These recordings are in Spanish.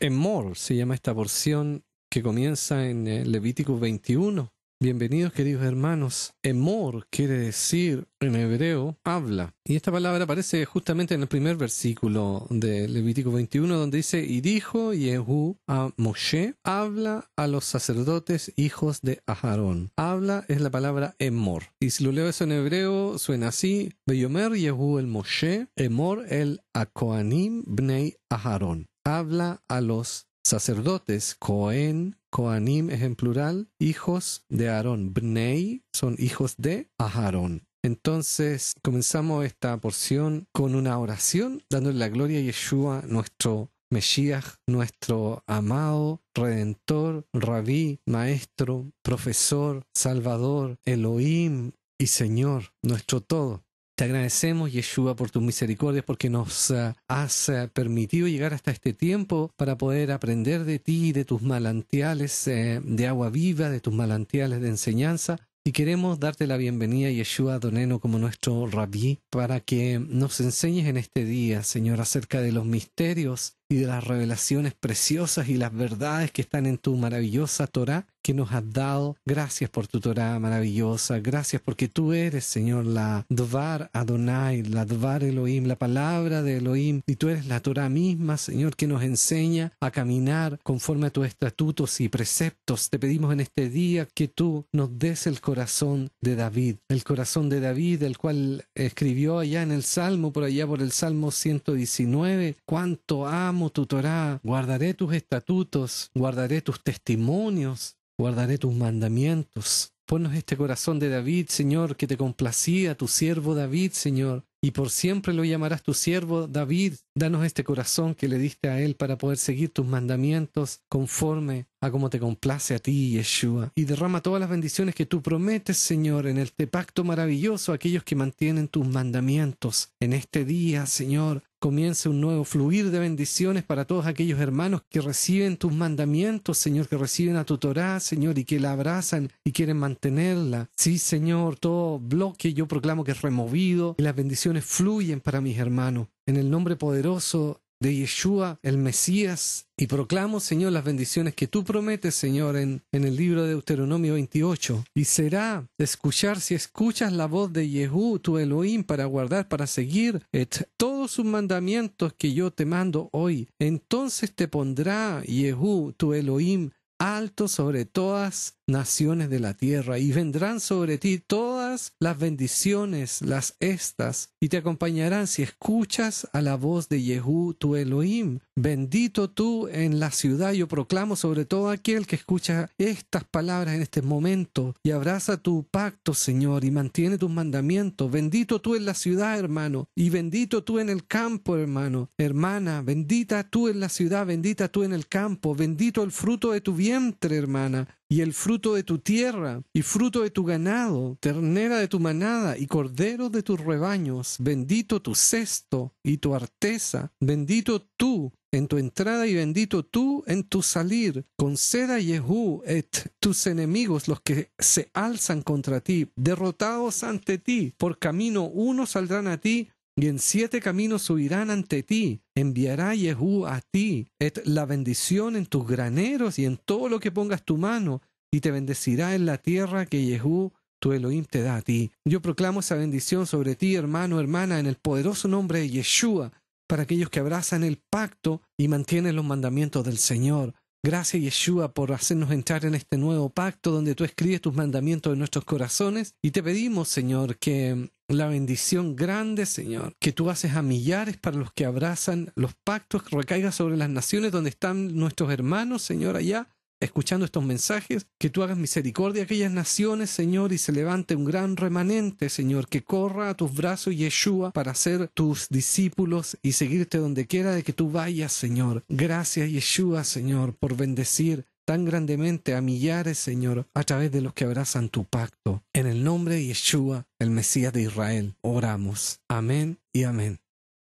Emor se llama esta porción que comienza en eh, Levítico 21. Bienvenidos queridos hermanos. Emor quiere decir en hebreo habla. Y esta palabra aparece justamente en el primer versículo de Levítico 21 donde dice, y dijo Yehú a Moshe, habla a los sacerdotes hijos de Aharón. Habla es la palabra Emor. Y si lo leo eso en hebreo, suena así, Beyomer Yehú el Moshe, Emor el Akoanim bnei Aharón habla a los sacerdotes, Cohen, Coanim es en plural, hijos de Aarón, Bnei son hijos de Aarón. Entonces comenzamos esta porción con una oración dándole la gloria a Yeshua, nuestro Mesías, nuestro amado Redentor, Rabí, Maestro, Profesor, Salvador, Elohim y Señor, nuestro todo. Te agradecemos, Yeshua, por tus misericordias, porque nos eh, has eh, permitido llegar hasta este tiempo para poder aprender de ti, y de tus manantiales eh, de agua viva, de tus manantiales de enseñanza. Y queremos darte la bienvenida, Yeshua Doneno, como nuestro rabí, para que nos enseñes en este día, Señor, acerca de los misterios y de las revelaciones preciosas y las verdades que están en tu maravillosa Torah que nos has dado. Gracias por tu Torah maravillosa. Gracias porque tú eres, Señor, la Dvar Adonai, la Dvar Elohim, la palabra de Elohim. Y tú eres la Torah misma, Señor, que nos enseña a caminar conforme a tus estatutos y preceptos. Te pedimos en este día que tú nos des el corazón de David, el corazón de David, el cual escribió allá en el Salmo, por allá por el Salmo 119. Cuánto guardaré tus estatutos, guardaré tus testimonios, guardaré tus mandamientos. Ponnos este corazón de David, Señor, que te complacía tu siervo David, Señor, y por siempre lo llamarás tu siervo David. Danos este corazón que le diste a él para poder seguir tus mandamientos conforme a como te complace a ti, Yeshua. Y derrama todas las bendiciones que tú prometes, Señor, en este pacto maravilloso aquellos que mantienen tus mandamientos. En este día, Señor, Comience un nuevo fluir de bendiciones para todos aquellos hermanos que reciben tus mandamientos, Señor, que reciben a tu Torá, Señor, y que la abrazan y quieren mantenerla. Sí, Señor, todo bloque yo proclamo que es removido y las bendiciones fluyen para mis hermanos. En el nombre poderoso de Yeshua, el Mesías, y proclamo, Señor, las bendiciones que tú prometes, Señor, en, en el libro de Deuteronomio 28. Y será escuchar si escuchas la voz de Yehú, tu Elohim, para guardar, para seguir todos sus mandamientos que yo te mando hoy. Entonces te pondrá Yehú, tu Elohim, alto sobre todas naciones de la tierra, y vendrán sobre ti todas las bendiciones, las estas, y te acompañarán si escuchas a la voz de Yehú tu Elohim. Bendito tú en la ciudad, yo proclamo sobre todo aquel que escucha estas palabras en este momento, y abraza tu pacto, Señor, y mantiene tus mandamientos. Bendito tú en la ciudad, hermano, y bendito tú en el campo, hermano, hermana, bendita tú en la ciudad, bendita tú en el campo, bendito el fruto de tu vientre, hermana, y el fruto de tu tierra, y fruto de tu ganado, ternera de tu manada, y cordero de tus rebaños, bendito tu cesto y tu artesa, bendito tú en tu entrada y bendito tú en tu salir. Conceda Yehú et tus enemigos, los que se alzan contra ti, derrotados ante ti. Por camino uno saldrán a ti, y en siete caminos subirán ante ti. Enviará Yehú a ti et la bendición en tus graneros y en todo lo que pongas tu mano, y te bendecirá en la tierra que Yehú tu Elohim te da a ti. Yo proclamo esa bendición sobre ti, hermano, hermana, en el poderoso nombre de Yeshua, para aquellos que abrazan el pacto y mantienen los mandamientos del Señor. Gracias Yeshua por hacernos entrar en este nuevo pacto donde tú escribes tus mandamientos en nuestros corazones y te pedimos Señor que la bendición grande, Señor, que tú haces a millares para los que abrazan los pactos, que recaiga sobre las naciones donde están nuestros hermanos, Señor, allá, escuchando estos mensajes, que tú hagas misericordia a aquellas naciones, Señor, y se levante un gran remanente, Señor, que corra a tus brazos, Yeshua, para ser tus discípulos y seguirte donde quiera de que tú vayas, Señor. Gracias, Yeshua, Señor, por bendecir tan grandemente a millares, Señor, a través de los que abrazan tu pacto. En el nombre de Yeshua, el Mesías de Israel, oramos. Amén y amén.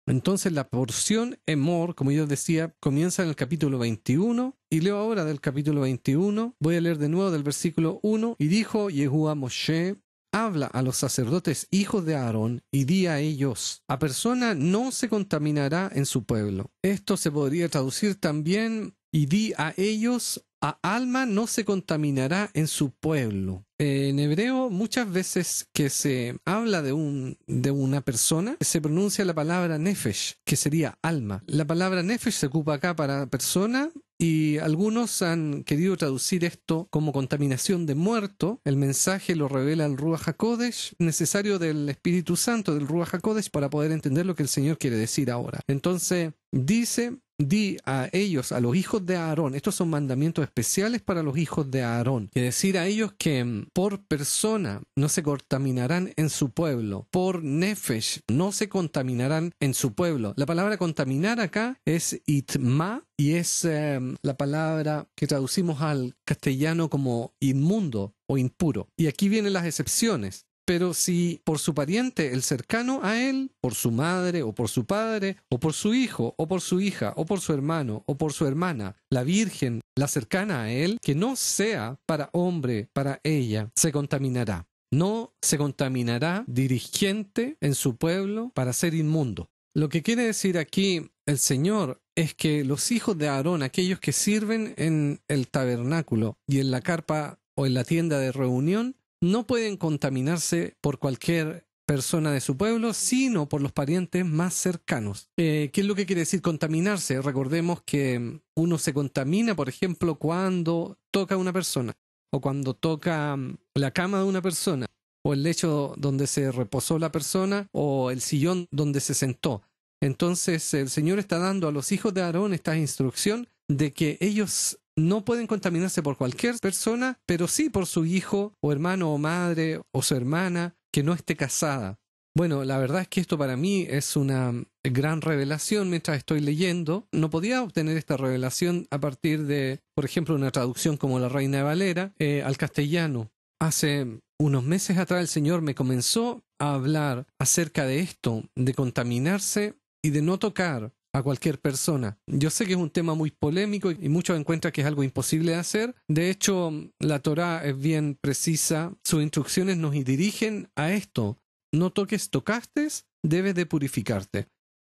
Entonces la porción Emor, como yo decía, comienza en el capítulo 21 y leo ahora del capítulo 21. Voy a leer de nuevo del versículo 1 y dijo a Moshe, habla a los sacerdotes hijos de Aarón y di a ellos, a persona no se contaminará en su pueblo. Esto se podría traducir también y di a ellos, a alma no se contaminará en su pueblo. En hebreo, muchas veces que se habla de, de una persona, se pronuncia la palabra nefesh, que sería alma. La palabra nefesh se ocupa acá para persona, y algunos han querido traducir esto como contaminación de muerto. El mensaje lo revela el Ruach necesario del Espíritu Santo del Ruach para poder entender lo que el Señor quiere decir ahora. Entonces, dice di a ellos, a los hijos de Aarón, estos son mandamientos especiales para los hijos de Aarón, y decir a ellos que mm, por persona no se contaminarán en su pueblo, por nefesh no se contaminarán en su pueblo. La palabra contaminar acá es itma y es em, la palabra que traducimos al castellano como inmundo o impuro. Y aquí vienen las excepciones pero si por su pariente, el cercano a él, por su madre o por su padre, o por su hijo o por su hija, o por su hermano o por su hermana, la Virgen, la cercana a él, que no sea para hombre, para ella, se contaminará. No se contaminará dirigente en su pueblo para ser inmundo. Lo que quiere decir aquí el Señor es que los hijos de Aarón, aquellos que sirven en el tabernáculo y en la carpa o en la tienda de reunión, no pueden contaminarse por cualquier persona de su pueblo, sino por los parientes más cercanos. Eh, ¿Qué es lo que quiere decir contaminarse? Recordemos que mm, uno se contamina, por ejemplo, cuando toca a una persona, o cuando toca mm, la cama de una persona, o el lecho donde se reposó la persona, o el sillón donde se sentó. Entonces el Señor está dando a los hijos de Aarón esta instrucción de que ellos no pueden contaminarse por cualquier persona, pero sí por su hijo o hermano o madre o su hermana que no esté casada. Bueno, la verdad es que esto para mí es una gran revelación mientras estoy leyendo. No podía obtener esta revelación a partir de, por ejemplo, una traducción como La Reina de Valera eh, al castellano. Hace unos meses atrás el Señor me comenzó a hablar acerca de esto, de contaminarse y de no tocar a cualquier persona. Yo sé que es un tema muy polémico y muchos encuentran que es algo imposible de hacer. De hecho, la Torá es bien precisa, sus instrucciones nos dirigen a esto. No toques, tocastes, debes de purificarte.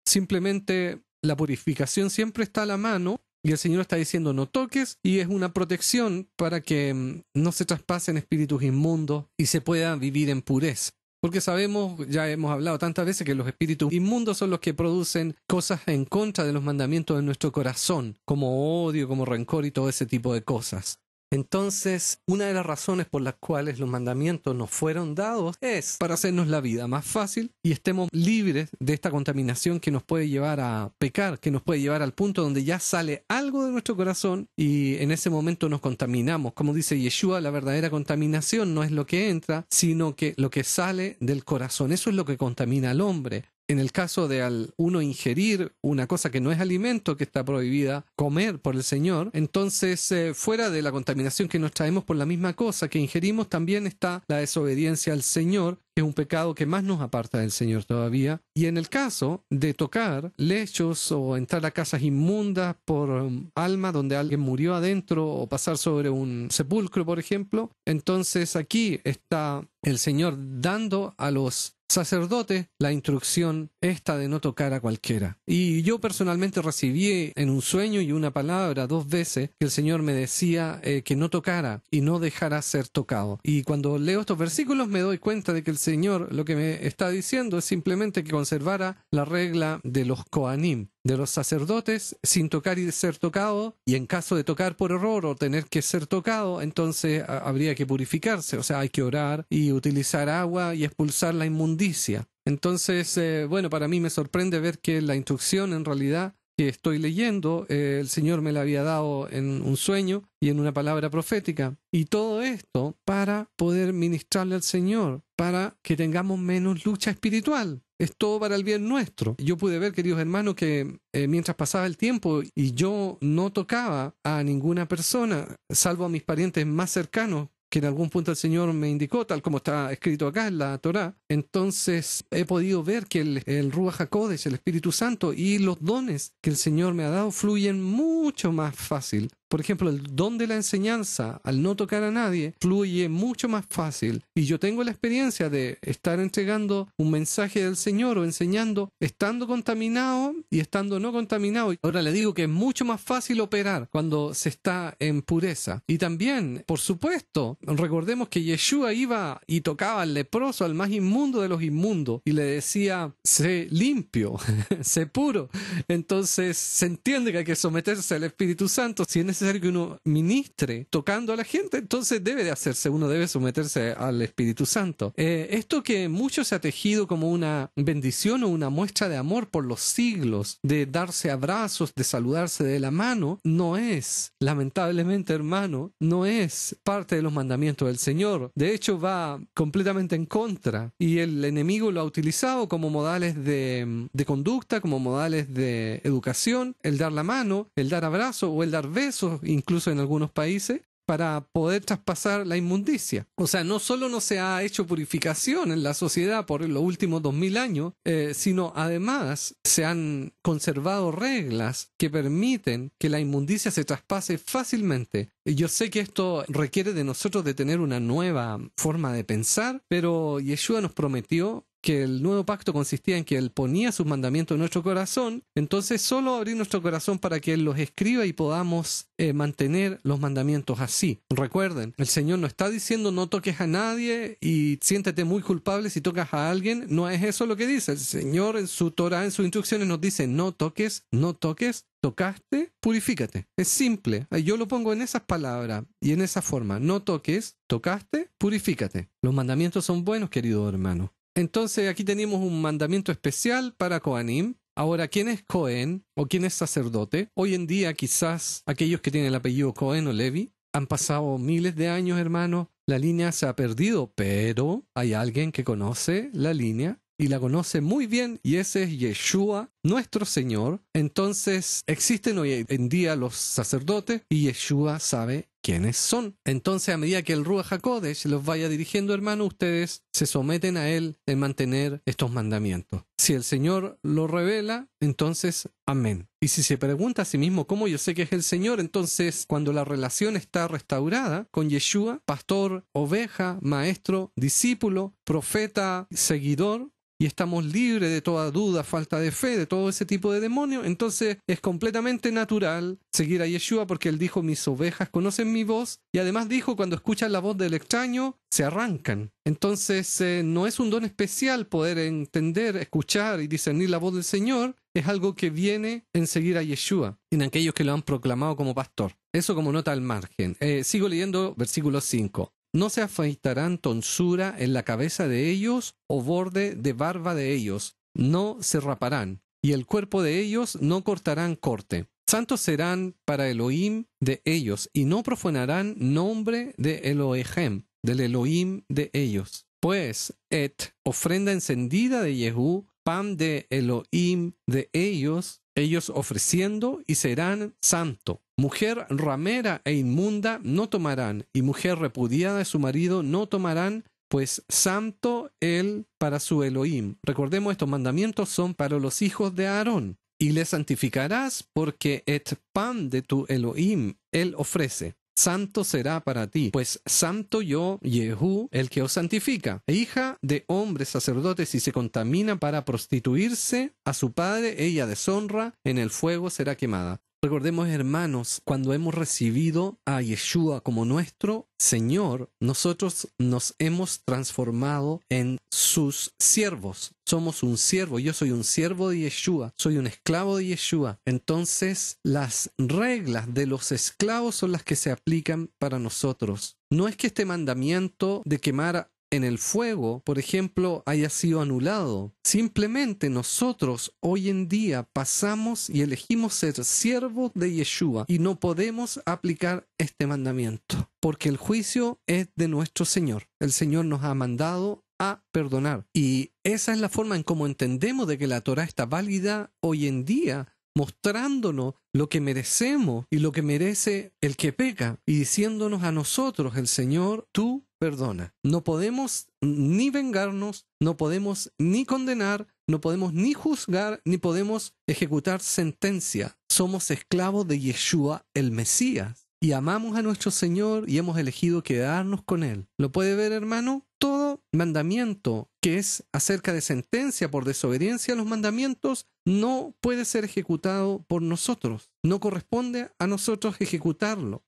Simplemente la purificación siempre está a la mano y el Señor está diciendo no toques y es una protección para que mm, no se traspasen espíritus inmundos y se pueda vivir en pureza. Porque sabemos, ya hemos hablado tantas veces, que los espíritus inmundos son los que producen cosas en contra de los mandamientos de nuestro corazón, como odio, como rencor y todo ese tipo de cosas. Entonces, una de las razones por las cuales los mandamientos nos fueron dados es para hacernos la vida más fácil y estemos libres de esta contaminación que nos puede llevar a pecar, que nos puede llevar al punto donde ya sale algo de nuestro corazón y en ese momento nos contaminamos. Como dice Yeshua, la verdadera contaminación no es lo que entra, sino que lo que sale del corazón. Eso es lo que contamina al hombre en el caso de al uno ingerir una cosa que no es alimento, que está prohibida comer por el Señor, entonces eh, fuera de la contaminación que nos traemos por la misma cosa que ingerimos, también está la desobediencia al Señor, que es un pecado que más nos aparta del Señor todavía. Y en el caso de tocar lechos o entrar a casas inmundas por um, alma donde alguien murió adentro o pasar sobre un sepulcro, por ejemplo, entonces aquí está el Señor dando a los sacerdote la instrucción esta de no tocar a cualquiera. Y yo personalmente recibí en un sueño y una palabra dos veces que el Señor me decía eh, que no tocara y no dejara ser tocado. Y cuando leo estos versículos me doy cuenta de que el Señor lo que me está diciendo es simplemente que conservara la regla de los Koanim, de los sacerdotes sin tocar y ser tocado, y en caso de tocar por error o tener que ser tocado, entonces habría que purificarse, o sea, hay que orar y utilizar agua y expulsar la inmundicia. Entonces, eh, bueno, para mí me sorprende ver que la instrucción en realidad que estoy leyendo, eh, el Señor me la había dado en un sueño y en una palabra profética. Y todo esto para poder ministrarle al Señor, para que tengamos menos lucha espiritual es todo para el bien nuestro. Yo pude ver, queridos hermanos, que eh, mientras pasaba el tiempo y yo no tocaba a ninguna persona, salvo a mis parientes más cercanos, que en algún punto el Señor me indicó, tal como está escrito acá en la Torá, entonces he podido ver que el, el Ruach HaKodesh, el Espíritu Santo y los dones que el Señor me ha dado fluyen mucho más fácil por ejemplo, el don de la enseñanza, al no tocar a nadie, fluye mucho más fácil. Y yo tengo la experiencia de estar entregando un mensaje del Señor o enseñando, estando contaminado y estando no contaminado. Ahora le digo que es mucho más fácil operar cuando se está en pureza. Y también, por supuesto, recordemos que Yeshua iba y tocaba al leproso, al más inmundo de los inmundos, y le decía, sé limpio, sé puro. Entonces se entiende que hay que someterse al Espíritu Santo. Si necesario que uno ministre tocando a la gente, entonces debe de hacerse, uno debe someterse al Espíritu Santo. Eh, esto que mucho se ha tejido como una bendición o una muestra de amor por los siglos, de darse abrazos, de saludarse de la mano, no es, lamentablemente hermano, no es parte de los mandamientos del Señor. De hecho, va completamente en contra y el enemigo lo ha utilizado como modales de, conducta, como modales de educación, el dar la mano, el dar abrazo o el dar besos incluso en algunos países, para poder traspasar la inmundicia. O sea, no solo no se ha hecho purificación en la sociedad por los últimos dos mil años, eh, sino además se han conservado reglas que permiten que la inmundicia se traspase fácilmente. Yo sé que esto requiere de nosotros de tener una nueva forma de pensar, pero Yeshua nos prometió que el nuevo pacto consistía en que Él ponía sus mandamientos en nuestro corazón, entonces solo abrir nuestro corazón para que Él los escriba y podamos eh, mantener los mandamientos así. Recuerden, el Señor no está diciendo no toques a nadie y siéntete muy culpable si tocas a alguien, no es eso lo que dice. El Señor en su Torah, en sus instrucciones nos dice no toques, no toques, tocaste, purifícate. Es simple. Eh, yo lo pongo en esas palabras y en esa forma. No toques, tocaste, purifícate. Los mandamientos son buenos, querido hermano. Entonces aquí tenemos un mandamiento especial para Coanim. Ahora, ¿quién es Cohen o quién es sacerdote? Hoy en día quizás aquellos que tienen el apellido Cohen o Levi han pasado miles de años, hermano. La línea se ha perdido, pero hay alguien que conoce la línea y la conoce muy bien y ese es Yeshua, nuestro Señor. Entonces existen hoy en día los sacerdotes y Yeshua sabe quiénes son. Entonces, a medida que el Ruach HaKodesh los vaya dirigiendo, hermano, ustedes se someten a él en mantener estos mandamientos. Si el Señor lo revela, entonces amén. Y si se pregunta a sí mismo cómo yo sé que es el Señor, entonces cuando la relación está restaurada con Yeshua, pastor, oveja, maestro, discípulo, profeta, seguidor, y estamos libres de toda duda, falta de fe, de todo ese tipo de demonios, entonces es completamente natural seguir a Yeshua porque él dijo mis ovejas conocen mi voz y además dijo cuando escuchan la voz del extraño se arrancan. Entonces eh, no es un don especial poder entender, escuchar y discernir la voz del Señor, es algo que viene en seguir a Yeshua, en aquellos que lo han proclamado como pastor. Eso como nota al margen. Eh, sigo leyendo versículo 5. No se afeitarán tonsura en la cabeza de ellos o borde de barba de ellos, no se raparán, y el cuerpo de ellos no cortarán corte. Santos serán para Elohim de ellos, y no profanarán nombre de Elohim, del Elohim de ellos. Pues, et, ofrenda encendida de Yehú, pan de Elohim de ellos, ellos ofreciendo, y serán santo. Mujer ramera e inmunda no tomarán, y mujer repudiada de su marido no tomarán, pues santo él para su Elohim. Recordemos, estos mandamientos son para los hijos de Aarón. Y le santificarás porque et pan de tu Elohim él ofrece. Santo será para ti, pues santo yo, Yehú, el que os santifica, hija de hombres sacerdotes, si se contamina para prostituirse a su padre, ella deshonra, en el fuego será quemada. Recordemos, hermanos, cuando hemos recibido a Yeshua como nuestro Señor, nosotros nos hemos transformado en sus siervos. Somos un siervo, yo soy un siervo de Yeshua, soy un esclavo de Yeshua. Entonces, las reglas de los esclavos son las que se aplican para nosotros. No es que este mandamiento de quemar en el fuego, por ejemplo, haya sido anulado. Simplemente nosotros hoy en día pasamos y elegimos ser siervos de Yeshua y no podemos aplicar este mandamiento, porque el juicio es de nuestro Señor. El Señor nos ha mandado a perdonar. Y esa es la forma en cómo entendemos de que la torá está válida hoy en día mostrándonos lo que merecemos y lo que merece el que peca, y diciéndonos a nosotros, el Señor, tú perdona. No podemos ni vengarnos, no podemos ni condenar, no podemos ni juzgar, ni podemos ejecutar sentencia. Somos esclavos de Yeshua el Mesías. Y amamos a nuestro Señor y hemos elegido quedarnos con Él. ¿Lo puede ver, hermano? Todo mandamiento que es acerca de sentencia por desobediencia a los mandamientos no puede ser ejecutado por nosotros. No corresponde a nosotros ejecutarlo.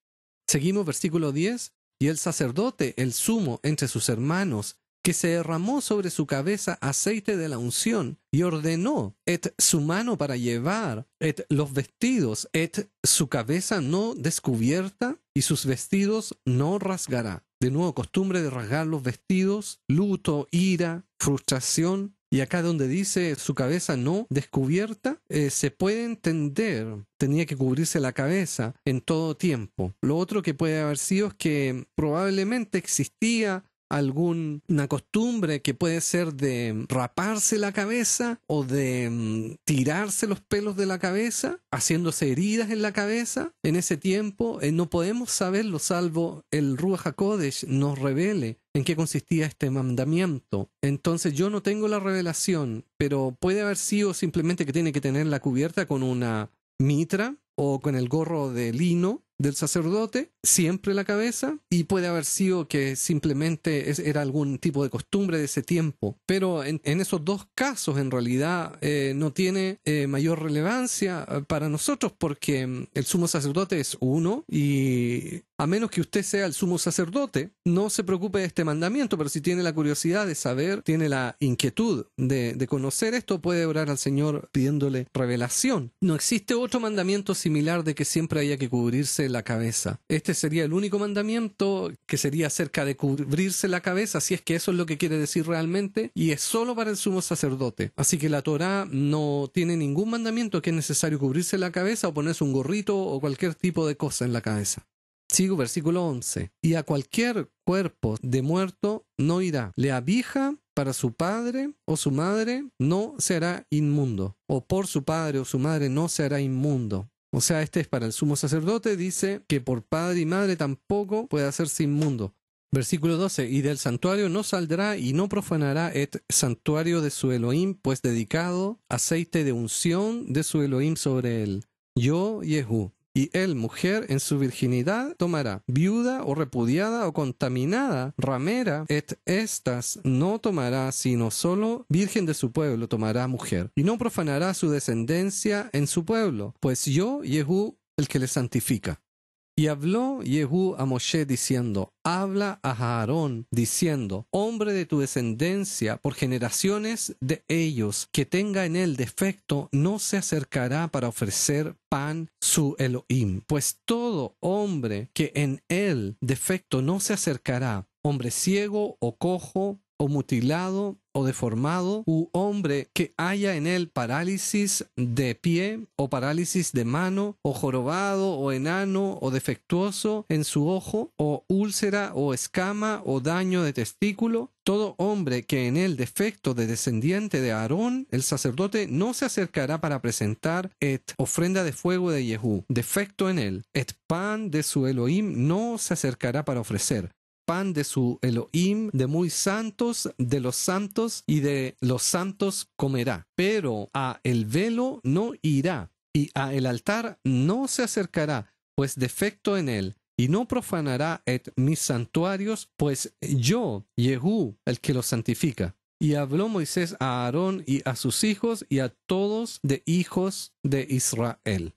Seguimos versículo 10 y el sacerdote, el sumo, entre sus hermanos, que se derramó sobre su cabeza aceite de la unción, y ordenó, et su mano para llevar, et los vestidos, et su cabeza no descubierta, y sus vestidos no rasgará. De nuevo, costumbre de rasgar los vestidos, luto, ira, frustración, y acá donde dice su cabeza no descubierta, eh, se puede entender, tenía que cubrirse la cabeza en todo tiempo. Lo otro que puede haber sido es que probablemente existía alguna costumbre que puede ser de raparse la cabeza o de mm, tirarse los pelos de la cabeza, haciéndose heridas en la cabeza. En ese tiempo eh, no podemos saberlo, salvo el Ruach HaKodesh nos revele en qué consistía este mandamiento. Entonces yo no tengo la revelación, pero puede haber sido simplemente que tiene que tener la cubierta con una mitra o con el gorro de lino del sacerdote, siempre la cabeza, y puede haber sido que simplemente era algún tipo de costumbre de ese tiempo. Pero en, esos dos casos, en realidad, eh, no tiene eh, mayor relevancia eh, para nosotros porque mm, el sumo sacerdote es uno y a menos que usted sea el sumo sacerdote, no se preocupe de este mandamiento, pero si tiene la curiosidad de saber, tiene la inquietud de, de conocer esto, puede orar al Señor pidiéndole revelación. No existe otro mandamiento similar de que siempre haya que cubrirse la cabeza. Este sería el único mandamiento que sería acerca de cubrirse la cabeza, si es que eso es lo que quiere decir realmente, y es solo para el sumo sacerdote. Así que la Torá no tiene ningún mandamiento que es necesario cubrirse la cabeza o ponerse un gorrito o cualquier tipo de cosa en la cabeza. Sigo versículo 11. Y a cualquier cuerpo de muerto no irá. Le abija para su padre o su madre no será inmundo. O por su padre o su madre no será inmundo. O sea, este es para el sumo sacerdote, dice que por padre y madre tampoco puede hacerse inmundo. Versículo 12, y del santuario no saldrá y no profanará el santuario de su Elohim, pues dedicado aceite de unción de su Elohim sobre él. Yo, Yehú y él, mujer, en su virginidad tomará. Viuda o repudiada o contaminada, ramera, et estas no tomará, sino solo virgen de su pueblo tomará mujer, y no profanará su descendencia en su pueblo, pues yo, Yehú, el que le santifica. Y habló Jehú a Moshe diciendo, habla a Aarón diciendo, hombre de tu descendencia por generaciones de ellos, que tenga en él defecto, no se acercará para ofrecer pan su Elohim, pues todo hombre que en él defecto no se acercará, hombre ciego o cojo o mutilado o deformado u hombre que haya en él parálisis de pie o parálisis de mano o jorobado o enano o defectuoso en su ojo o úlcera o escama o daño de testículo todo hombre que en él defecto de descendiente de Aarón, el sacerdote no se acercará para presentar et ofrenda de fuego de Yehú, defecto en él, et pan de su Elohim no se acercará para ofrecer, pan de su Elohim, de muy santos, de los santos y de los santos comerá. Pero a el velo no irá y a el altar no se acercará, pues defecto en él y no profanará et mis santuarios, pues yo, Jehú el que los santifica. Y habló Moisés a Aarón y a sus hijos y a todos de hijos de Israel.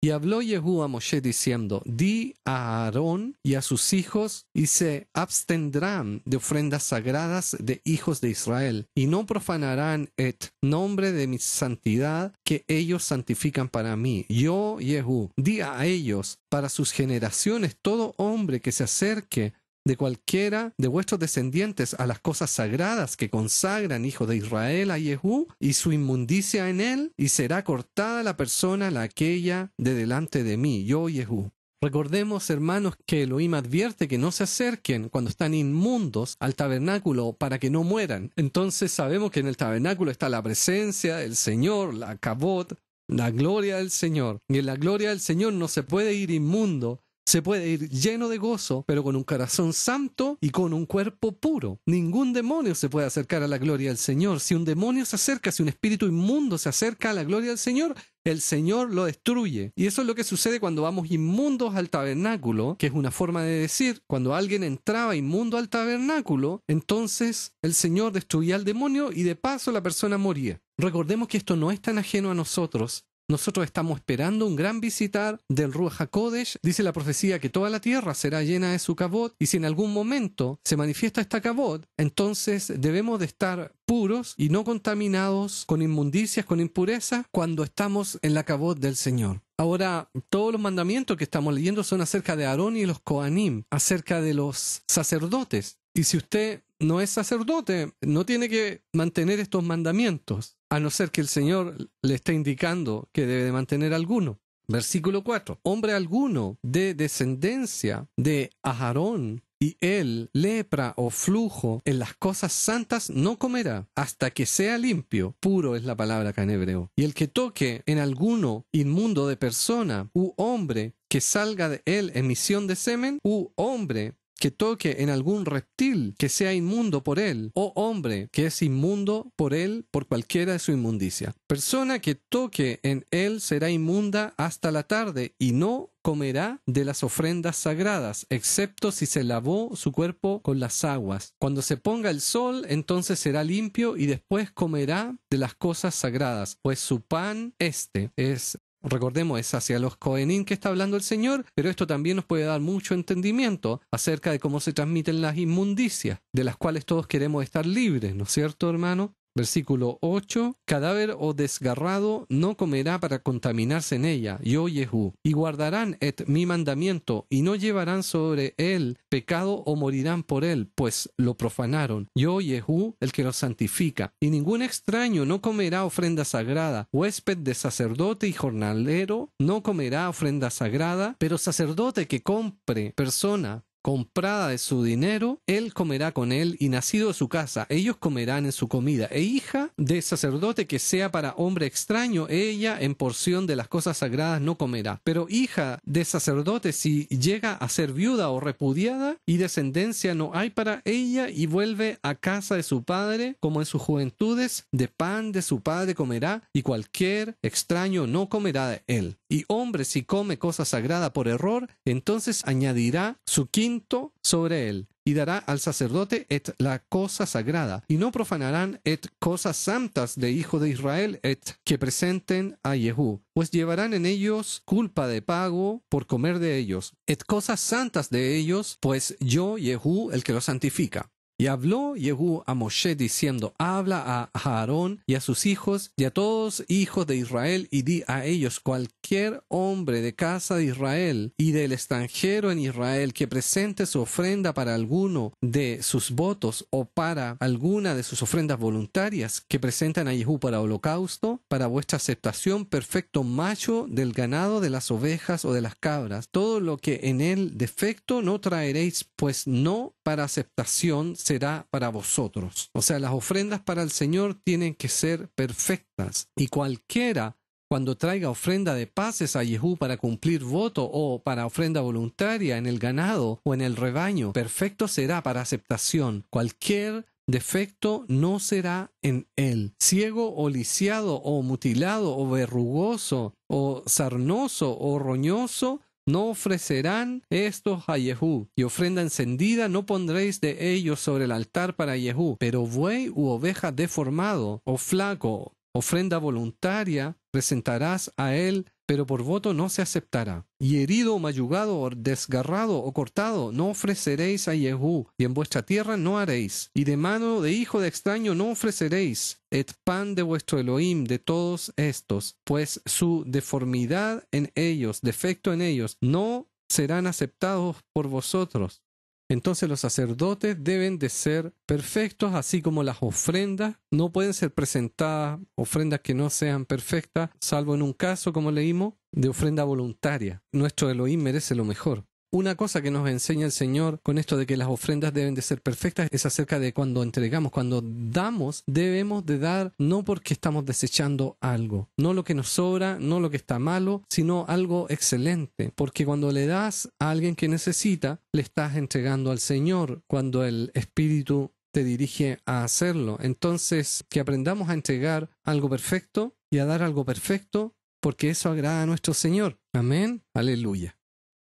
Y habló Jehú a Moshe diciendo, Di a Aarón y a sus hijos, y se abstendrán de ofrendas sagradas de hijos de Israel, y no profanarán et nombre de mi santidad que ellos santifican para mí. Yo, Jehú, di a ellos, para sus generaciones, todo hombre que se acerque de cualquiera de vuestros descendientes a las cosas sagradas que consagran, hijo de Israel, a Yehú, y su inmundicia en él, y será cortada la persona, la aquella, de delante de mí, yo Yehú. Recordemos, hermanos, que Elohim advierte que no se acerquen cuando están inmundos al tabernáculo para que no mueran. Entonces sabemos que en el tabernáculo está la presencia, del Señor, la cabot, la gloria del Señor. Y en la gloria del Señor no se puede ir inmundo se puede ir lleno de gozo, pero con un corazón santo y con un cuerpo puro. Ningún demonio se puede acercar a la gloria del Señor. Si un demonio se acerca, si un espíritu inmundo se acerca a la gloria del Señor, el Señor lo destruye. Y eso es lo que sucede cuando vamos inmundos al tabernáculo, que es una forma de decir, cuando alguien entraba inmundo al tabernáculo, entonces el Señor destruía al demonio y de paso la persona moría. Recordemos que esto no es tan ajeno a nosotros nosotros estamos esperando un gran visitar del Ruach HaKodesh. Dice la profecía que toda la tierra será llena de su cabot y si en algún momento se manifiesta esta cabot, entonces debemos de estar puros y no contaminados con inmundicias, con impureza, cuando estamos en la cabot del Señor. Ahora, todos los mandamientos que estamos leyendo son acerca de Aarón y los Koanim, acerca de los sacerdotes. Y si usted no es sacerdote, no tiene que mantener estos mandamientos a no ser que el Señor le esté indicando que debe de mantener alguno. Versículo 4. Hombre alguno de descendencia de Aarón y él, lepra o flujo en las cosas santas no comerá hasta que sea limpio. Puro es la palabra acá en hebreo. Y el que toque en alguno inmundo de persona u hombre que salga de él emisión de semen u hombre que toque en algún reptil que sea inmundo por él, o hombre que es inmundo por él por cualquiera de su inmundicia. Persona que toque en él será inmunda hasta la tarde y no comerá de las ofrendas sagradas, excepto si se lavó su cuerpo con las aguas. Cuando se ponga el sol, entonces será limpio y después comerá de las cosas sagradas, pues su pan este es Recordemos, es hacia los Kohenin que está hablando el Señor, pero esto también nos puede dar mucho entendimiento acerca de cómo se transmiten las inmundicias, de las cuales todos queremos estar libres, ¿no es cierto, hermano? Versículo 8. Cadáver o desgarrado no comerá para contaminarse en ella, yo Yehú. Y guardarán et mi mandamiento, y no llevarán sobre él pecado o morirán por él, pues lo profanaron, yo Yehú, el que los santifica. Y ningún extraño no comerá ofrenda sagrada, huésped de sacerdote y jornalero no comerá ofrenda sagrada, pero sacerdote que compre persona comprada de su dinero, él comerá con él, y nacido de su casa, ellos comerán en su comida. E hija de sacerdote que sea para hombre extraño, ella en porción de las cosas sagradas no comerá. Pero hija de sacerdote, si llega a ser viuda o repudiada, y descendencia no hay para ella, y vuelve a casa de su padre, como en sus juventudes, de pan de su padre comerá, y cualquier extraño no comerá de él y hombre si come cosa sagrada por error, entonces añadirá su quinto sobre él, y dará al sacerdote et la cosa sagrada, y no profanarán et cosas santas de hijo de Israel et que presenten a Jehú, pues llevarán en ellos culpa de pago por comer de ellos, et cosas santas de ellos, pues yo Jehú el que los santifica. Y habló Yehú a Moshe diciendo, habla a Aarón y a sus hijos y a todos hijos de Israel y di a ellos cualquier hombre de casa de Israel y del extranjero en Israel que presente su ofrenda para alguno de sus votos o para alguna de sus ofrendas voluntarias que presentan a Yehú para holocausto, para vuestra aceptación perfecto macho del ganado de las ovejas o de las cabras, todo lo que en él defecto no traeréis, pues no para aceptación será para vosotros. O sea, las ofrendas para el Señor tienen que ser perfectas. Y cualquiera, cuando traiga ofrenda de paces a Yehú para cumplir voto o para ofrenda voluntaria en el ganado o en el rebaño, perfecto será para aceptación. Cualquier defecto no será en él. Ciego o lisiado o mutilado o verrugoso o sarnoso o roñoso no ofrecerán estos a Yehú, y ofrenda encendida no pondréis de ellos sobre el altar para Jehú. pero buey u oveja deformado o flaco, ofrenda voluntaria, presentarás a él pero por voto no se aceptará. Y herido, o mayugado, desgarrado o cortado, no ofreceréis a Yehú, y en vuestra tierra no haréis. Y de mano de hijo de extraño no ofreceréis et pan de vuestro Elohim de todos estos, pues su deformidad en ellos, defecto en ellos, no serán aceptados por vosotros. Entonces los sacerdotes deben de ser perfectos, así como las ofrendas. No pueden ser presentadas ofrendas que no sean perfectas, salvo en un caso, como leímos, de ofrenda voluntaria. Nuestro Elohim merece lo mejor. Una cosa que nos enseña el Señor con esto de que las ofrendas deben de ser perfectas es acerca de cuando entregamos, cuando damos, debemos de dar no porque estamos desechando algo, no lo que nos sobra, no lo que está malo, sino algo excelente, porque cuando le das a alguien que necesita, le estás entregando al Señor, cuando el Espíritu te dirige a hacerlo. Entonces, que aprendamos a entregar algo perfecto y a dar algo perfecto, porque eso agrada a nuestro Señor. Amén. Aleluya.